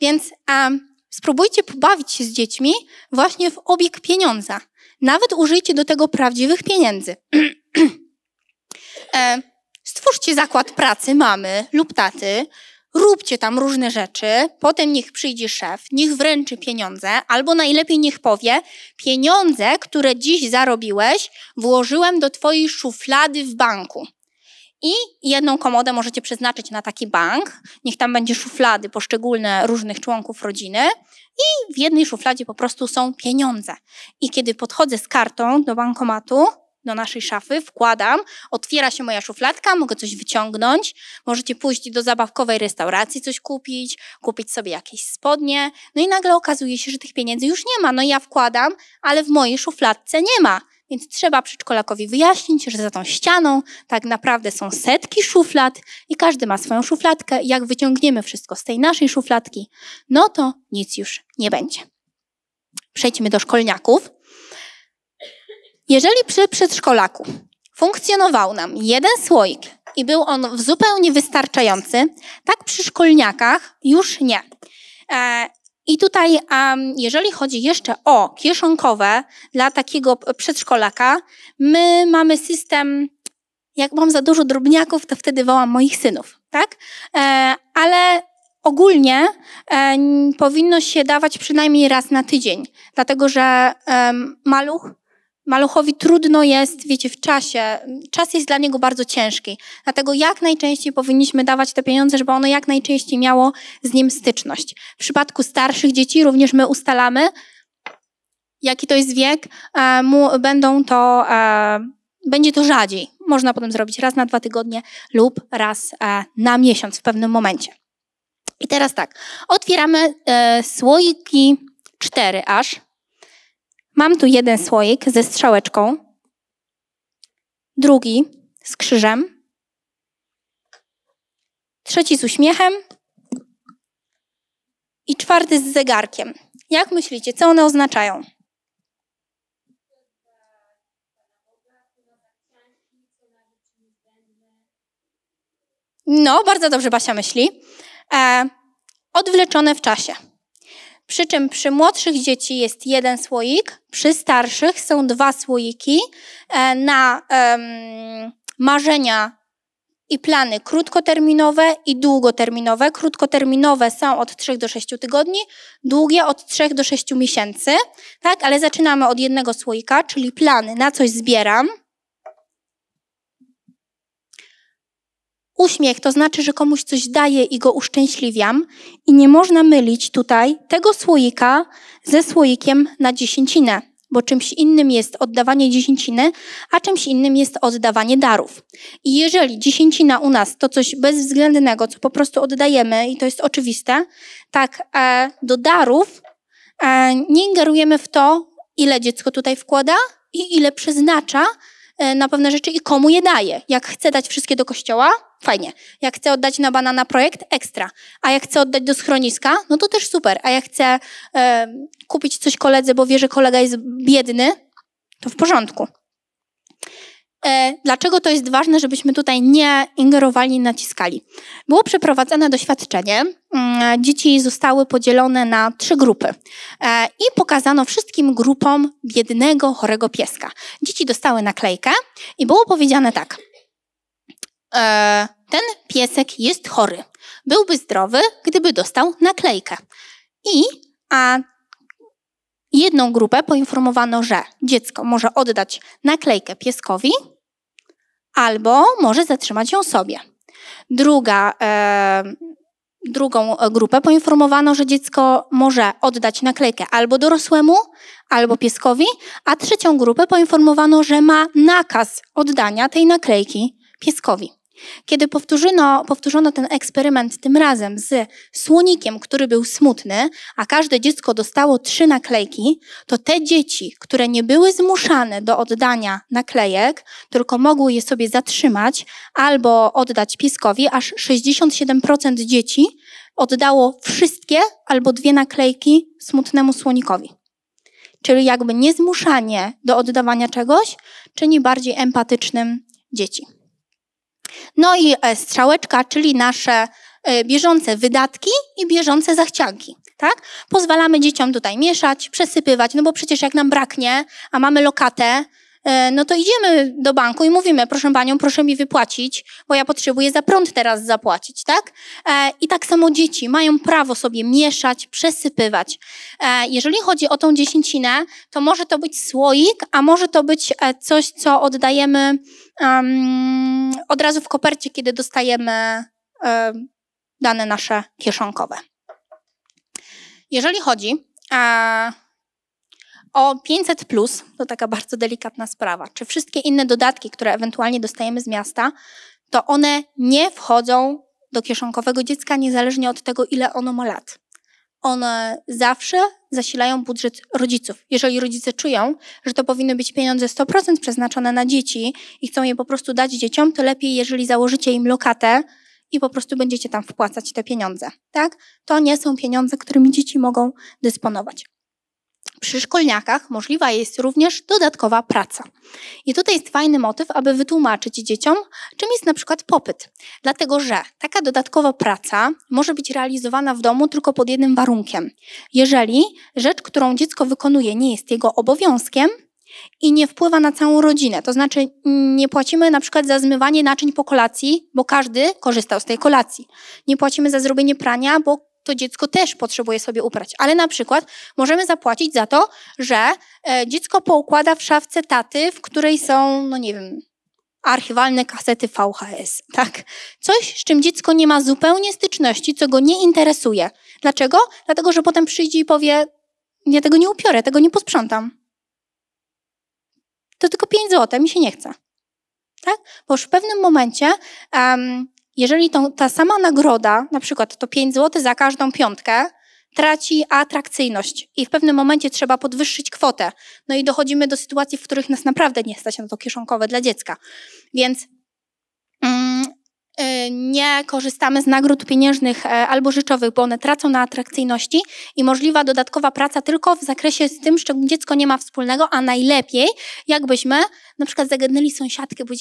A: Więc um, spróbujcie pobawić się z dziećmi właśnie w obieg pieniądza. Nawet użyjcie do tego prawdziwych pieniędzy. e, stwórzcie zakład pracy mamy lub taty, róbcie tam różne rzeczy, potem niech przyjdzie szef, niech wręczy pieniądze, albo najlepiej niech powie: Pieniądze, które dziś zarobiłeś, włożyłem do twojej szuflady w banku. I jedną komodę możecie przeznaczyć na taki bank. Niech tam będzie szuflady poszczególne różnych członków rodziny. I w jednej szufladzie po prostu są pieniądze. I kiedy podchodzę z kartą do bankomatu, do naszej szafy, wkładam, otwiera się moja szufladka, mogę coś wyciągnąć, możecie pójść do zabawkowej restauracji coś kupić, kupić sobie jakieś spodnie, no i nagle okazuje się, że tych pieniędzy już nie ma. No ja wkładam, ale w mojej szufladce nie ma. Więc trzeba przedszkolakowi wyjaśnić, że za tą ścianą tak naprawdę są setki szuflad i każdy ma swoją szufladkę. Jak wyciągniemy wszystko z tej naszej szufladki, no to nic już nie będzie. Przejdźmy do szkolniaków. Jeżeli przy przedszkolaku funkcjonował nam jeden słoik i był on zupełnie wystarczający, tak przy szkolniakach już nie. E, i tutaj, um, jeżeli chodzi jeszcze o kieszonkowe dla takiego przedszkolaka, my mamy system, jak mam za dużo drobniaków, to wtedy wołam moich synów, tak? E, ale ogólnie e, powinno się dawać przynajmniej raz na tydzień, dlatego że e, maluch Maluchowi trudno jest, wiecie, w czasie. Czas jest dla niego bardzo ciężki. Dlatego jak najczęściej powinniśmy dawać te pieniądze, żeby ono jak najczęściej miało z nim styczność. W przypadku starszych dzieci również my ustalamy, jaki to jest wiek, e, mu będą to, e, będzie to rzadziej. Można potem zrobić raz na dwa tygodnie lub raz e, na miesiąc w pewnym momencie. I teraz tak, otwieramy słoiki cztery aż Mam tu jeden słoik ze strzałeczką, drugi z krzyżem, trzeci z uśmiechem i czwarty z zegarkiem. Jak myślicie, co one oznaczają? No, bardzo dobrze Basia myśli. E, odwleczone w czasie. Przy czym przy młodszych dzieci jest jeden słoik, przy starszych są dwa słoiki e, na marzenia i plany krótkoterminowe i długoterminowe. Krótkoterminowe są od 3 do 6 tygodni, długie od 3 do 6 miesięcy, tak? Ale zaczynamy od jednego słoika, czyli plany na coś zbieram, uśmiech to znaczy, że komuś coś daję i go uszczęśliwiam, i nie można mylić tutaj tego słoika ze słoikiem na dziesięcinę, bo czymś innym jest oddawanie dziesięciny, a czymś innym jest oddawanie darów. I jeżeli dziesięcina u nas to coś bezwzględnego, co po prostu oddajemy i to jest oczywiste, tak e, do darów e, nie ingerujemy w to, ile dziecko tutaj wkłada i ile przeznacza E, na pewne rzeczy i komu je daje. Jak chcę dać wszystkie do kościoła, fajnie. Jak chcę oddać na banana projekt, ekstra. A jak chcę oddać do schroniska, no to też super. A jak chcę e, kupić coś koledze, bo wie, że kolega jest biedny, to w porządku. E, dlaczego to jest ważne, żebyśmy tutaj nie ingerowali i naciskali? Było przeprowadzone doświadczenie. Mm, dzieci zostały podzielone na trzy grupy e, i pokazano wszystkim grupom biednego, chorego pieska. Dzieci dostały naklejkę i było powiedziane tak. E, ten piesek jest chory. Byłby zdrowy, gdyby dostał naklejkę. I a Jedną grupę poinformowano, że dziecko może oddać naklejkę pieskowi albo może zatrzymać ją sobie. Druga, e, drugą e, grupę poinformowano, że dziecko może oddać naklejkę albo dorosłemu, albo pieskowi, a trzecią grupę poinformowano, że ma nakaz oddania tej naklejki pieskowi. Kiedy powtórzono, powtórzono ten eksperyment tym razem z słonikiem, który był smutny, a każde dziecko dostało trzy naklejki, to te dzieci, które nie były zmuszane do oddania naklejek, tylko mogły je sobie zatrzymać albo oddać pieskowi, aż 67% dzieci oddało wszystkie albo dwie naklejki smutnemu słonikowi. Czyli jakby niezmuszanie do oddawania czegoś czyni bardziej empatycznym dzieci. No i e, strzałeczka, czyli nasze e, bieżące wydatki i bieżące zachcianki. Tak? Pozwalamy dzieciom tutaj mieszać, przesypywać, no bo przecież jak nam braknie, a mamy lokatę, E, no to idziemy do banku i mówimy, proszę panią, proszę mi wypłacić, bo ja potrzebuję za prąd teraz zapłacić, tak? E, I tak samo dzieci mają prawo sobie mieszać, przesypywać. E, jeżeli chodzi o tą dziesięcinę, to może to być słoik, a może to być coś, co oddajemy um, od razu w kopercie, kiedy dostajemy um, dane nasze kieszonkowe. Jeżeli chodzi o 500 plus to taka bardzo delikatna sprawa. Czy wszystkie inne dodatki, które ewentualnie dostajemy z miasta, to one nie wchodzą do kieszonkowego dziecka niezależnie od tego, ile ono ma lat. One zawsze zasilają budżet rodziców. Jeżeli rodzice czują, że to powinny być pieniądze 100% przeznaczone na dzieci i chcą je po prostu dać dzieciom, to lepiej, jeżeli założycie im lokatę i po prostu będziecie tam wpłacać te pieniądze. Tak? To nie są pieniądze, którymi dzieci mogą dysponować. Przy szkolniakach możliwa jest również dodatkowa praca. I tutaj jest fajny motyw, aby wytłumaczyć dzieciom, czym jest na przykład popyt. Dlatego, że taka dodatkowa praca może być realizowana w domu tylko pod jednym warunkiem. Jeżeli rzecz, którą dziecko wykonuje, nie jest jego obowiązkiem, i nie wpływa na całą rodzinę. To znaczy, nie płacimy na przykład za zmywanie naczyń po kolacji, bo każdy korzystał z tej kolacji. Nie płacimy za zrobienie prania, bo to dziecko też potrzebuje sobie uprać. Ale na przykład możemy zapłacić za to, że e, dziecko poukłada w szafce taty, w której są, no nie wiem, archiwalne kasety VHS, tak? Coś, z czym dziecko nie ma zupełnie styczności, co go nie interesuje. Dlaczego? Dlatego, że potem przyjdzie i powie, ja tego nie upiorę, tego nie posprzątam. To tylko 5 zł, mi się nie chce. Tak? Bo już w pewnym momencie um, jeżeli to, ta sama nagroda, na przykład to 5 zł za każdą piątkę, traci atrakcyjność i w pewnym momencie trzeba podwyższyć kwotę. No i dochodzimy do sytuacji, w których nas naprawdę nie stać na to kieszonkowe dla dziecka. Więc mm, y, nie korzystamy z nagród pieniężnych e, albo rzeczowych, bo one tracą na atrakcyjności i możliwa dodatkowa praca tylko w zakresie z tym, z czym dziecko nie ma wspólnego, a najlepiej jakbyśmy na przykład zagadnęli sąsiadkę, bo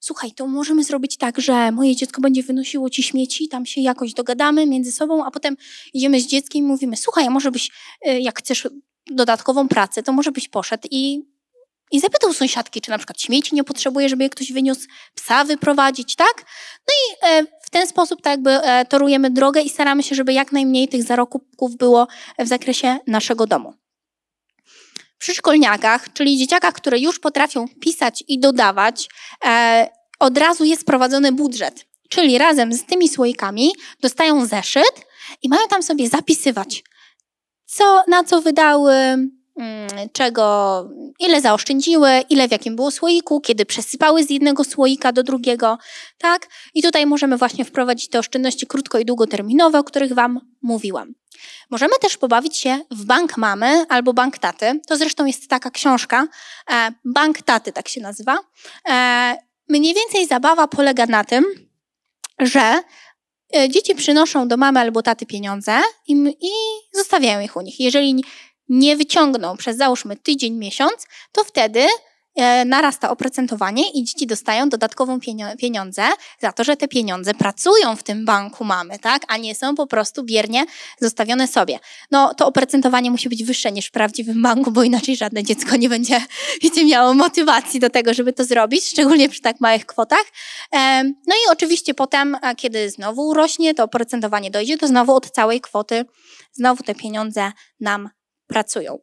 A: słuchaj, to możemy zrobić tak, że moje dziecko będzie wynosiło ci śmieci, tam się jakoś dogadamy między sobą, a potem idziemy z dzieckiem i mówimy, słuchaj, a może byś, e, jak chcesz dodatkową pracę, to może byś poszedł i, i zapytał sąsiadki, czy na przykład śmieci nie potrzebuje, żeby je ktoś wyniósł, psa wyprowadzić, tak? No i e, w ten sposób tak jakby e, torujemy drogę i staramy się, żeby jak najmniej tych zarobków było w zakresie naszego domu szkolniakach, czyli dzieciakach, które już potrafią pisać i dodawać, e, od razu jest prowadzony budżet. Czyli razem z tymi słoikami dostają zeszyt i mają tam sobie zapisywać, co, na co wydały, Mm, czego, ile zaoszczędziły, ile w jakim było słoiku, kiedy przesypały z jednego słoika do drugiego, tak? I tutaj możemy właśnie wprowadzić te oszczędności krótko i długoterminowe, o których Wam mówiłam. Możemy też pobawić się w bank mamy albo bank taty. To zresztą jest taka książka, e, bank taty tak się nazywa. E, mniej więcej zabawa polega na tym, że e, dzieci przynoszą do mamy albo taty pieniądze i, i, zostawiają ich u nich. Jeżeli nie wyciągną przez załóżmy tydzień, miesiąc, to wtedy e, narasta oprocentowanie i dzieci dostają dodatkową pieniądze za to, że te pieniądze pracują w tym banku mamy, tak? A nie są po prostu biernie zostawione sobie. No to oprocentowanie musi być wyższe niż w prawdziwym banku, bo inaczej żadne dziecko nie będzie, wiecie, miało motywacji do tego, żeby to zrobić, szczególnie przy tak małych kwotach. E, no i oczywiście potem, kiedy znowu rośnie, to oprocentowanie dojdzie, to znowu od całej kwoty znowu te pieniądze nam pracują.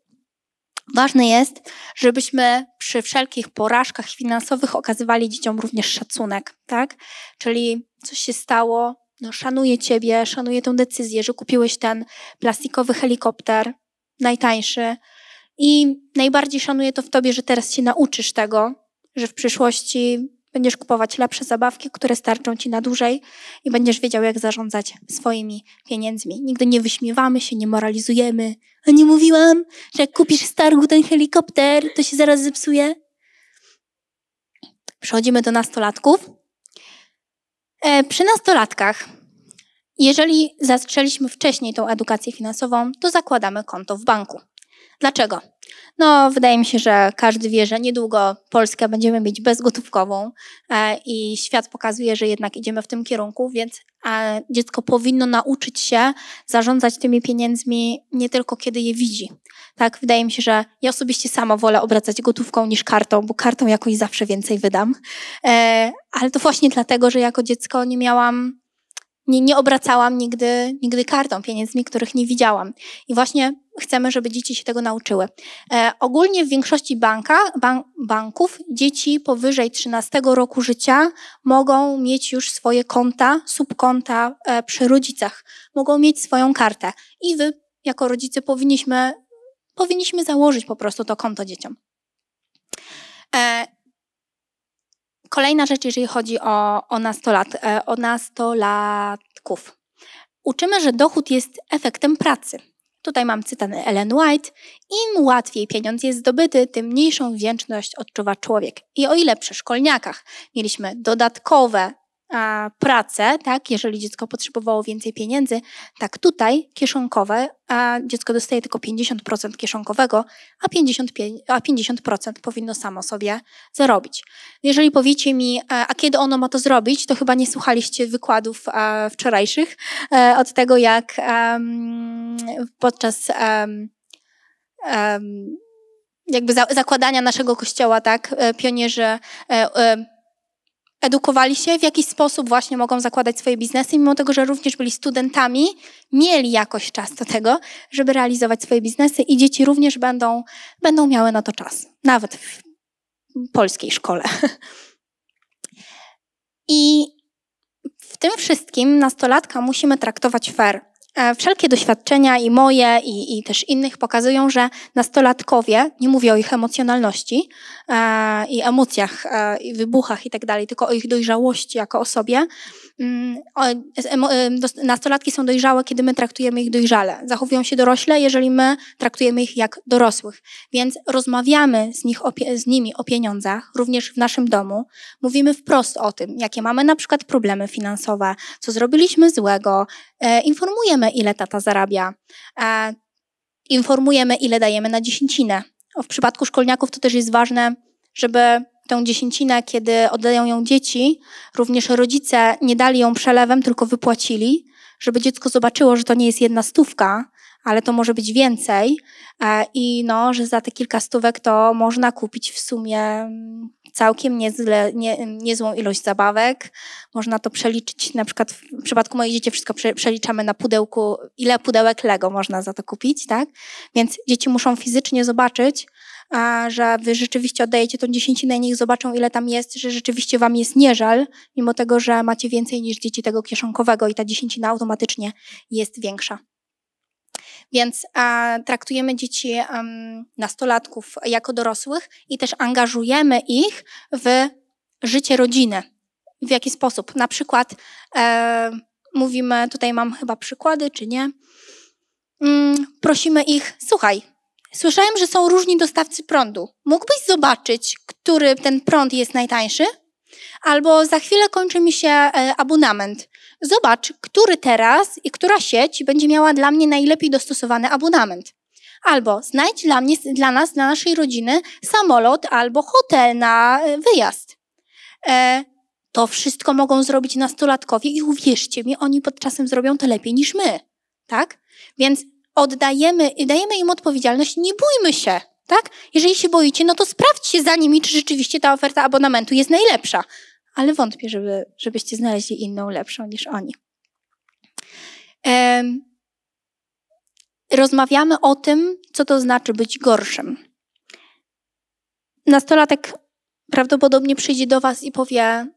A: Ważne jest, żebyśmy przy wszelkich porażkach finansowych okazywali dzieciom również szacunek, tak? Czyli coś się stało, no szanuję ciebie, szanuję tę decyzję, że kupiłeś ten plastikowy helikopter, najtańszy i najbardziej szanuję to w tobie, że teraz się nauczysz tego, że w przyszłości Będziesz kupować lepsze zabawki, które starczą ci na dłużej i będziesz wiedział, jak zarządzać swoimi pieniędzmi. Nigdy nie wyśmiewamy się, nie moralizujemy. A nie mówiłam, że jak kupisz stargu ten helikopter, to się zaraz zepsuje. Przechodzimy do nastolatków. E, przy nastolatkach, jeżeli zastrzeliśmy wcześniej tą edukację finansową, to zakładamy konto w banku. Dlaczego? No, wydaje mi się, że każdy wie, że niedługo Polskę będziemy mieć bezgotówkową e, i świat pokazuje, że jednak idziemy w tym kierunku, więc e, dziecko powinno nauczyć się zarządzać tymi pieniędzmi nie tylko kiedy je widzi. Tak, wydaje mi się, że ja osobiście sama wolę obracać gotówką niż kartą, bo kartą jakoś zawsze więcej wydam. E, ale to właśnie dlatego, że jako dziecko nie miałam nie, nie obracałam nigdy, nigdy kartą, pieniędzmi, których nie widziałam. I właśnie chcemy, żeby dzieci się tego nauczyły. E, ogólnie w większości banka, ban, banków dzieci powyżej 13 roku życia mogą mieć już swoje konta, subkonta e, przy rodzicach. Mogą mieć swoją kartę. I wy, jako rodzice, powinniśmy, powinniśmy założyć po prostu to konto dzieciom. E, Kolejna rzecz, jeżeli chodzi o, o, nastolat, e, o nastolatków. Uczymy, że dochód jest efektem pracy. Tutaj mam cytat Ellen White. Im łatwiej pieniądz jest zdobyty, tym mniejszą wdzięczność odczuwa człowiek. I o ile przy szkolniakach mieliśmy dodatkowe pracę, tak, jeżeli dziecko potrzebowało więcej pieniędzy, tak tutaj kieszonkowe, a dziecko dostaje tylko 50% kieszonkowego, a 50%, a 50 powinno samo sobie zarobić. Jeżeli powiecie mi, a kiedy ono ma to zrobić, to chyba nie słuchaliście wykładów wczorajszych e, od tego, jak podczas jakby zakładania naszego kościoła, tak, e, pionierzy e, edukowali się, w jaki sposób właśnie mogą zakładać swoje biznesy, mimo tego, że również byli studentami, mieli jakoś czas do tego, żeby realizować swoje biznesy i dzieci również będą, będą miały na to czas, nawet w polskiej szkole. I w tym wszystkim nastolatka musimy traktować fair E, wszelkie doświadczenia i moje, i, i, też innych pokazują, że nastolatkowie, nie mówię o ich emocjonalności e, i emocjach, e, i wybuchach i tak dalej, tylko o ich dojrzałości jako osobie, Mm, y, nastolatki są dojrzałe, kiedy my traktujemy ich dojrzale. Zachowują się dorośle, jeżeli my traktujemy ich jak dorosłych. Więc rozmawiamy z, nich z nimi o pieniądzach, również w naszym domu. Mówimy wprost o tym, jakie mamy na przykład problemy finansowe, co zrobiliśmy złego. E, informujemy, ile tata zarabia. E, informujemy, ile dajemy na dziesięcinę. W przypadku szkolniaków to też jest ważne, żeby tą dziesięcinę, kiedy oddają ją dzieci, również rodzice nie dali ją przelewem, tylko wypłacili, żeby dziecko zobaczyło, że to nie jest jedna stówka, ale to może być więcej e, i no, że za te kilka stówek to można kupić w sumie mm, całkiem niezle, nie, niezłą ilość zabawek. Można to przeliczyć, na przykład w przypadku mojej dzieci wszystko przeliczamy na pudełku, ile pudełek Lego można za to kupić, tak? Więc dzieci muszą fizycznie zobaczyć, a że wy rzeczywiście oddajecie tą dziesięcinę i niech zobaczą, ile tam jest, że rzeczywiście wam jest nieżal, mimo tego, że macie więcej niż dzieci tego kieszonkowego i ta dziesięcina automatycznie jest większa. Więc a, traktujemy dzieci um, nastolatków jako dorosłych i też angażujemy ich w życie rodziny. W jaki sposób? Na przykład e, mówimy, tutaj mam chyba przykłady, czy nie? Mm, prosimy ich, słuchaj, Słyszałem, że są różni dostawcy prądu. Mógłbyś zobaczyć, który ten prąd jest najtańszy? Albo za chwilę kończy mi się e, abonament. Zobacz, który teraz i która sieć będzie miała dla mnie najlepiej dostosowany abonament. Albo znajdź dla, mnie, dla nas, dla naszej rodziny samolot albo hotel na e, wyjazd. E, to wszystko mogą zrobić nastolatkowie i uwierzcie mi, oni podczasem zrobią to lepiej niż my. Tak? Więc oddajemy, dajemy im odpowiedzialność, nie bójmy się, tak? Jeżeli się boicie, no to sprawdźcie za nimi, czy rzeczywiście ta oferta abonamentu jest najlepsza. Ale wątpię, żeby, żebyście znaleźli inną lepszą niż oni. rozmawiamy o tym, co to znaczy być gorszym. Nastolatek prawdopodobnie przyjdzie do Was i powie: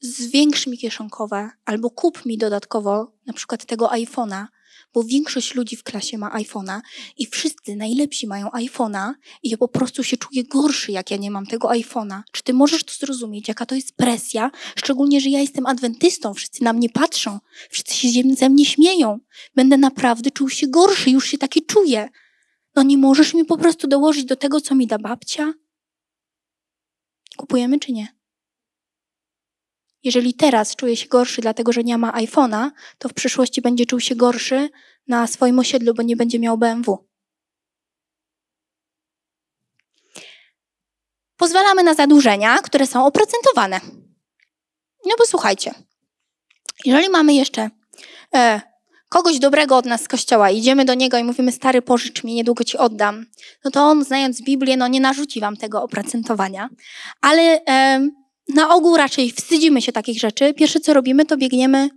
A: Zwiększ mi kieszonkowe, albo kup mi dodatkowo na przykład tego iPhone'a, bo większość ludzi w klasie ma iPhone'a i wszyscy najlepsi mają iPhone'a i ja po prostu się czuję gorszy, jak ja nie mam tego iPhone'a. Czy ty możesz to zrozumieć, jaka to jest presja? Szczególnie, że ja jestem adwentystą, wszyscy na mnie patrzą, wszyscy się ze mnie śmieją. Będę naprawdę czuł się gorszy, już się taki czuję. No nie możesz mi po prostu dołożyć do tego, co mi da babcia? Kupujemy czy nie? Jeżeli teraz czuje się gorszy, dlatego że nie ma iPhone'a, to w przyszłości będzie czuł się gorszy na swoim osiedlu, bo nie będzie miał BMW. Pozwalamy na zadłużenia, które są oprocentowane. No bo słuchajcie, jeżeli mamy jeszcze e, kogoś dobrego od nas z kościoła, idziemy do niego i mówimy, stary, pożycz mi, niedługo ci oddam, no to on, znając Biblię, no nie narzuci wam tego oprocentowania, ale e, na ogół raczej wstydzimy się takich rzeczy. Pierwsze co robimy, to biegniemy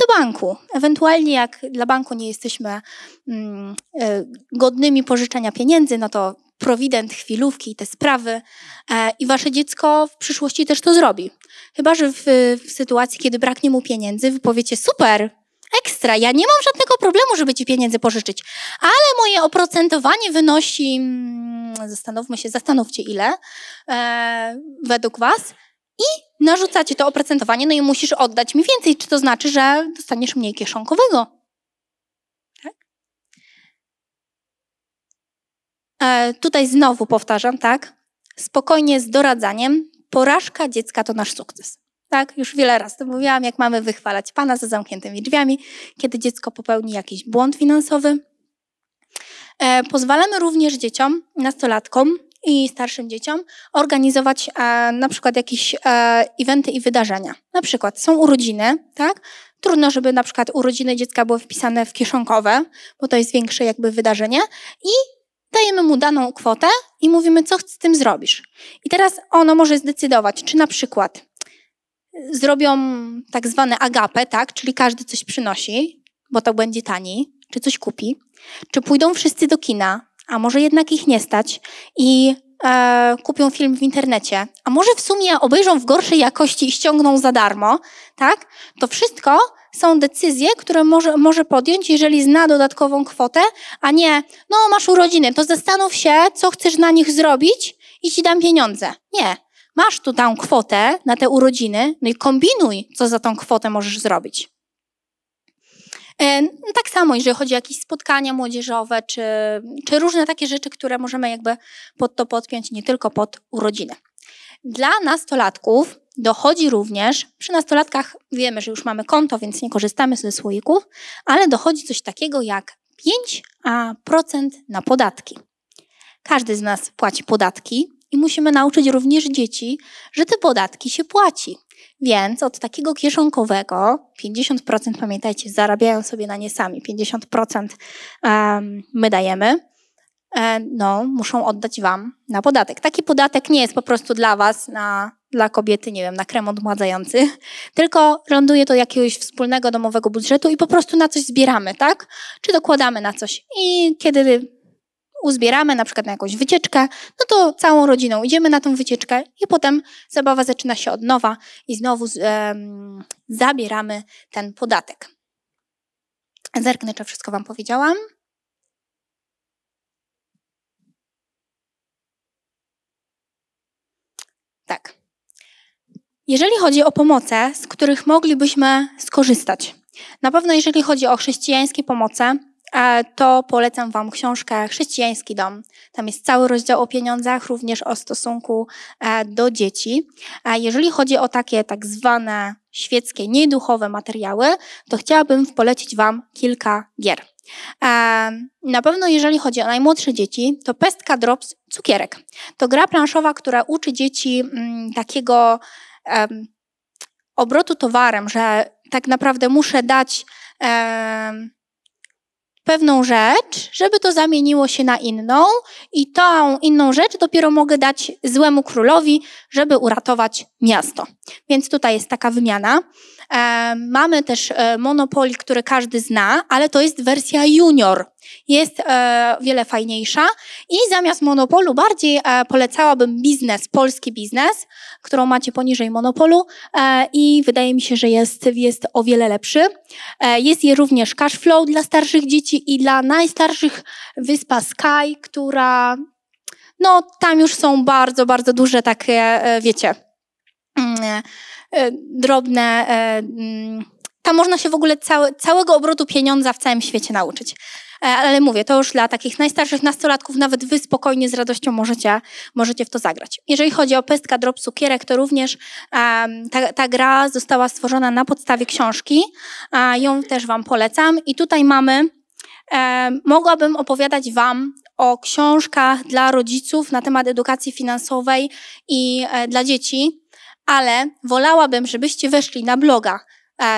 A: do banku. Ewentualnie, jak dla banku nie jesteśmy mm, e, godnymi pożyczenia pieniędzy, no to prowident, chwilówki i te sprawy. E, I wasze dziecko w przyszłości też to zrobi. Chyba, że w, w sytuacji, kiedy braknie mu pieniędzy, wy powiecie: Super, ekstra. Ja nie mam żadnego problemu, żeby ci pieniędzy pożyczyć, ale moje oprocentowanie wynosi, mm, zastanówmy się, zastanówcie ile e, według was i narzucacie to oprocentowanie, no i musisz oddać mi więcej, czy to znaczy, że dostaniesz mniej kieszonkowego. Tak. E, tutaj znowu powtarzam, tak? Spokojnie z doradzaniem. Porażka dziecka to nasz sukces. Tak, już wiele razy to mówiłam, jak mamy wychwalać Pana za zamkniętymi drzwiami, kiedy dziecko popełni jakiś błąd finansowy. E, pozwalamy również dzieciom, nastolatkom i starszym dzieciom organizować e, na przykład jakieś e, eventy i wydarzenia. Na przykład są urodziny, tak? Trudno, żeby na przykład urodziny dziecka były wpisane w kieszonkowe, bo to jest większe jakby wydarzenie i dajemy mu daną kwotę i mówimy, co z tym zrobisz. I teraz ono może zdecydować, czy na przykład zrobią tak zwane agapę, tak? czyli każdy coś przynosi, bo to będzie tani, czy coś kupi. Czy pójdą wszyscy do kina, a może jednak ich nie stać i e, kupią film w internecie, a może w sumie obejrzą w gorszej jakości i ściągną za darmo, tak? To wszystko są decyzje, które może, może podjąć, jeżeli zna dodatkową kwotę, a nie, no masz urodziny, to zastanów się, co chcesz na nich zrobić i ci dam pieniądze. Nie masz tu tą kwotę na te urodziny, no i kombinuj, co za tą kwotę możesz zrobić. E, no tak samo, jeżeli chodzi o jakieś spotkania młodzieżowe, czy, czy różne takie rzeczy, które możemy jakby pod to podpiąć, nie tylko pod urodziny. Dla nastolatków dochodzi również, przy nastolatkach wiemy, że już mamy konto, więc nie korzystamy ze słoików, ale dochodzi coś takiego jak 5% na podatki. Każdy z nas płaci podatki, i musimy nauczyć również dzieci, że te podatki się płaci. Więc od takiego kieszonkowego 50% pamiętajcie, zarabiają sobie na nie sami, 50% my dajemy, e, no, muszą oddać wam na podatek. Taki podatek nie jest po prostu dla was, na, dla kobiety, nie wiem, na krem odmładzający, tylko ląduje to jakiegoś wspólnego domowego budżetu i po prostu na coś zbieramy, tak? Czy dokładamy na coś. I kiedy uzbieramy na przykład na jakąś wycieczkę, no to całą rodziną idziemy na tą wycieczkę i potem zabawa zaczyna się od nowa i znowu e, zabieramy ten podatek. Zerknę, czy wszystko Wam powiedziałam. Tak. Jeżeli chodzi o pomoce, z których moglibyśmy skorzystać, na pewno jeżeli chodzi o chrześcijańskie pomoce, to polecam Wam książkę Chrześcijański Dom. Tam jest cały rozdział o pieniądzach, również o stosunku e, do dzieci. A jeżeli chodzi o takie tak zwane świeckie, nieduchowe materiały, to chciałabym polecić Wam kilka gier. E, na pewno jeżeli chodzi o najmłodsze dzieci, to Pestka Drops Cukierek. To gra planszowa, która uczy dzieci mm, takiego obrotu towarem, że tak naprawdę muszę dać pewną rzecz, żeby to zamieniło się na inną, i tą inną rzecz dopiero mogę dać złemu królowi, żeby uratować miasto. Więc tutaj jest taka wymiana. E, mamy też e, który każdy zna, ale to jest wersja junior. Jest e, wiele fajniejsza i zamiast Monopolu bardziej e, polecałabym biznes, polski biznes, którą macie poniżej monopolu e, i wydaje mi się, że jest, jest o wiele lepszy. E, jest je również cash flow dla starszych dzieci i dla najstarszych wyspa Sky, która no tam już są bardzo, bardzo duże takie, e, wiecie, mm, drobne. Mm, tam można się w ogóle całego obrotu pieniądza w całym świecie nauczyć. E, ale mówię, to już dla takich najstarszych nastolatków nawet wy spokojnie z radością możecie, możecie w to zagrać. Jeżeli chodzi o pestka, drop, cukierek, to również ta, ta gra została stworzona na podstawie książki, ją też wam polecam i tutaj mamy e, mogłabym opowiadać Wam o książkach dla rodziców na temat edukacji finansowej i e, dla dzieci, ale wolałabym, żebyście weszli na bloga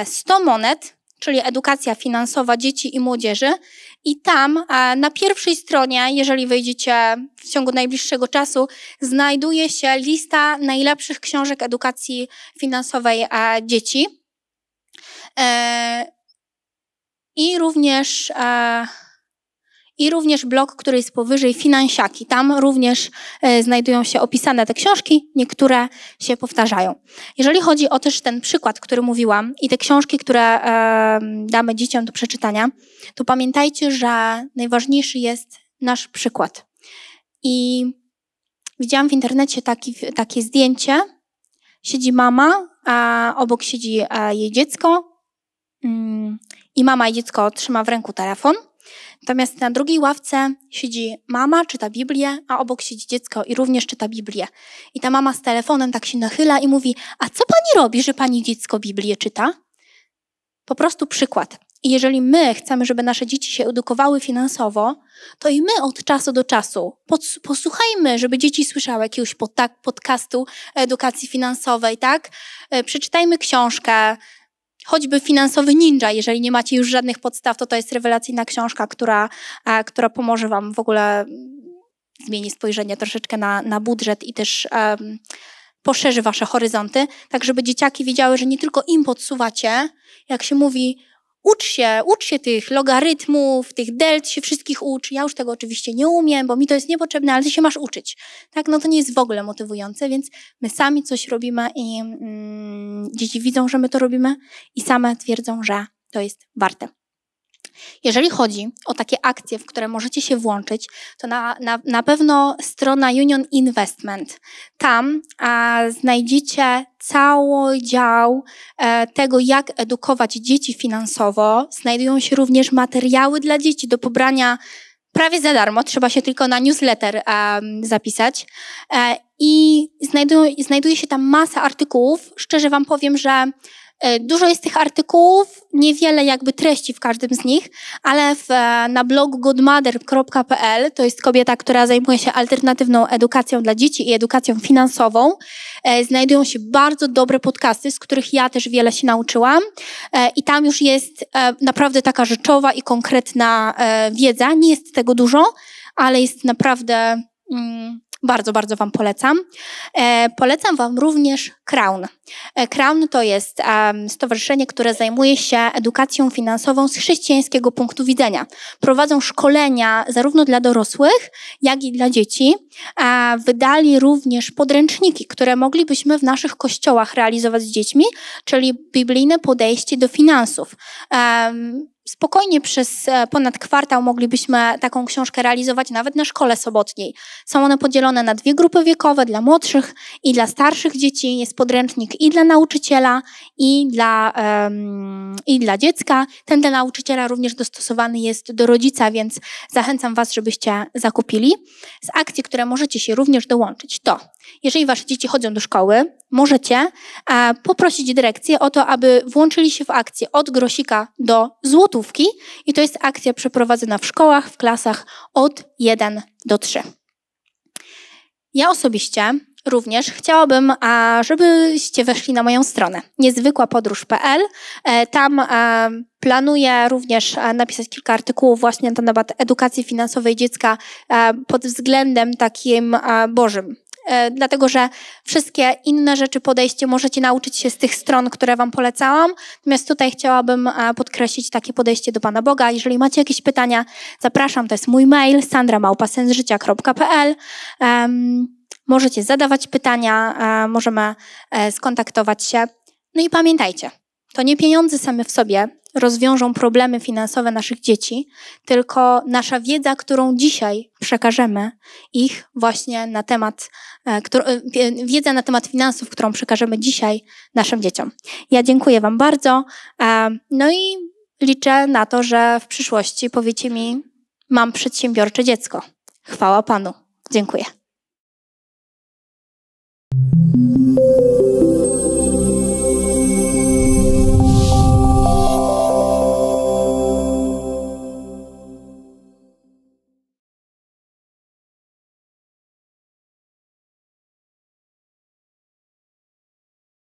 A: 100 monet, czyli edukacja finansowa dzieci i młodzieży i tam na pierwszej stronie, jeżeli wyjdziecie w ciągu najbliższego czasu, znajduje się lista najlepszych książek edukacji finansowej dzieci. E, I również i również blog, który jest powyżej Finansiaki. Tam również e, znajdują się opisane te książki, niektóre się powtarzają. Jeżeli chodzi o też ten przykład, który mówiłam i te książki, które e, damy dzieciom do przeczytania, to pamiętajcie, że najważniejszy jest nasz przykład. I widziałam w internecie taki, takie zdjęcie. Siedzi mama, a obok siedzi e, jej dziecko mm, i mama i dziecko trzyma w ręku telefon – Natomiast na drugiej ławce siedzi mama, czyta Biblię, a obok siedzi dziecko i również czyta Biblię. I ta mama z telefonem tak się nachyla i mówi: A co pani robi, że pani dziecko Biblię czyta? Po prostu przykład. I jeżeli my chcemy, żeby nasze dzieci się edukowały finansowo, to i my od czasu do czasu posłuchajmy, żeby dzieci słyszały jakiegoś pod, podcastu edukacji finansowej, tak? E, przeczytajmy książkę, choćby finansowy ninja, jeżeli nie macie już żadnych podstaw, to to jest rewelacyjna książka, która, e, która pomoże Wam w ogóle mm, zmieni spojrzenie troszeczkę na, na budżet i też um, poszerzy Wasze horyzonty, tak żeby dzieciaki wiedziały, że nie tylko im podsuwacie, jak się mówi, Ucz się, ucz się tych logarytmów, tych delt się wszystkich ucz. Ja już tego oczywiście nie umiem, bo mi to jest niepotrzebne, ale ty się masz uczyć. Tak, no to nie jest w ogóle motywujące, więc my sami coś robimy i mm, dzieci widzą, że my to robimy i same twierdzą, że to jest warte. Jeżeli chodzi o takie akcje, w które możecie się włączyć, to na, na, na pewno strona Union Investment. Tam a, znajdziecie cały dział e, tego, jak edukować dzieci finansowo. Znajdują się również materiały dla dzieci do pobrania prawie za darmo, trzeba się tylko na newsletter e, zapisać. E, I znajduje się tam masa artykułów. Szczerze Wam powiem, że E, dużo jest tych artykułów, niewiele jakby treści w każdym z nich, ale w, e, na blogu godmother.pl, to jest kobieta, która zajmuje się alternatywną edukacją dla dzieci i edukacją finansową, e, znajdują się bardzo dobre podcasty, z których ja też wiele się nauczyłam i tam już jest naprawdę taka rzeczowa i konkretna wiedza. Nie jest tego dużo, ale jest naprawdę mm, bardzo, bardzo Wam polecam. Polecam Wam również Crown. E, Crown to jest stowarzyszenie, które zajmuje się edukacją finansową z chrześcijańskiego punktu widzenia. Prowadzą szkolenia zarówno dla dorosłych, jak i dla dzieci. E, wydali również podręczniki, które moglibyśmy w naszych kościołach realizować z dziećmi, czyli biblijne podejście do finansów. spokojnie przez e, ponad kwartał moglibyśmy taką książkę realizować nawet na szkole sobotniej. Są one podzielone na dwie grupy wiekowe, dla młodszych i dla starszych dzieci. Jest podręcznik i dla nauczyciela, i dla, um, i dla dziecka. Ten dla nauczyciela również dostosowany jest do rodzica, więc zachęcam Was, żebyście zakupili. Z akcji, które możecie się również dołączyć, to jeżeli Wasze dzieci chodzą do szkoły, możecie e, poprosić dyrekcję o to, aby włączyli się w akcję od grosika do złotówki i to jest akcja przeprowadzona w szkołach, w klasach od 1 do 3. Ja osobiście Również chciałabym, żebyście weszli na moją stronę niezwykłapodróż.pl. E, tam e, planuję również e, napisać kilka artykułów właśnie na temat edukacji finansowej dziecka pod względem takim bożym, dlatego że wszystkie inne rzeczy, podejście możecie nauczyć się z tych stron, które Wam polecałam. Natomiast tutaj chciałabym podkreślić takie podejście do Pana Boga. Jeżeli macie jakieś pytania, zapraszam, to jest mój mail sandramałpasensżycia.pl. Możecie zadawać pytania, e, możemy e, skontaktować się. No i pamiętajcie, to nie pieniądze same w sobie rozwiążą problemy finansowe naszych dzieci, tylko nasza wiedza, którą dzisiaj przekażemy ich właśnie na temat, e, wiedza na temat finansów, którą przekażemy dzisiaj naszym dzieciom. Ja dziękuję Wam bardzo. No i liczę na to, że w przyszłości powiecie mi, mam przedsiębiorcze dziecko. Chwała Panu. Dziękuję. you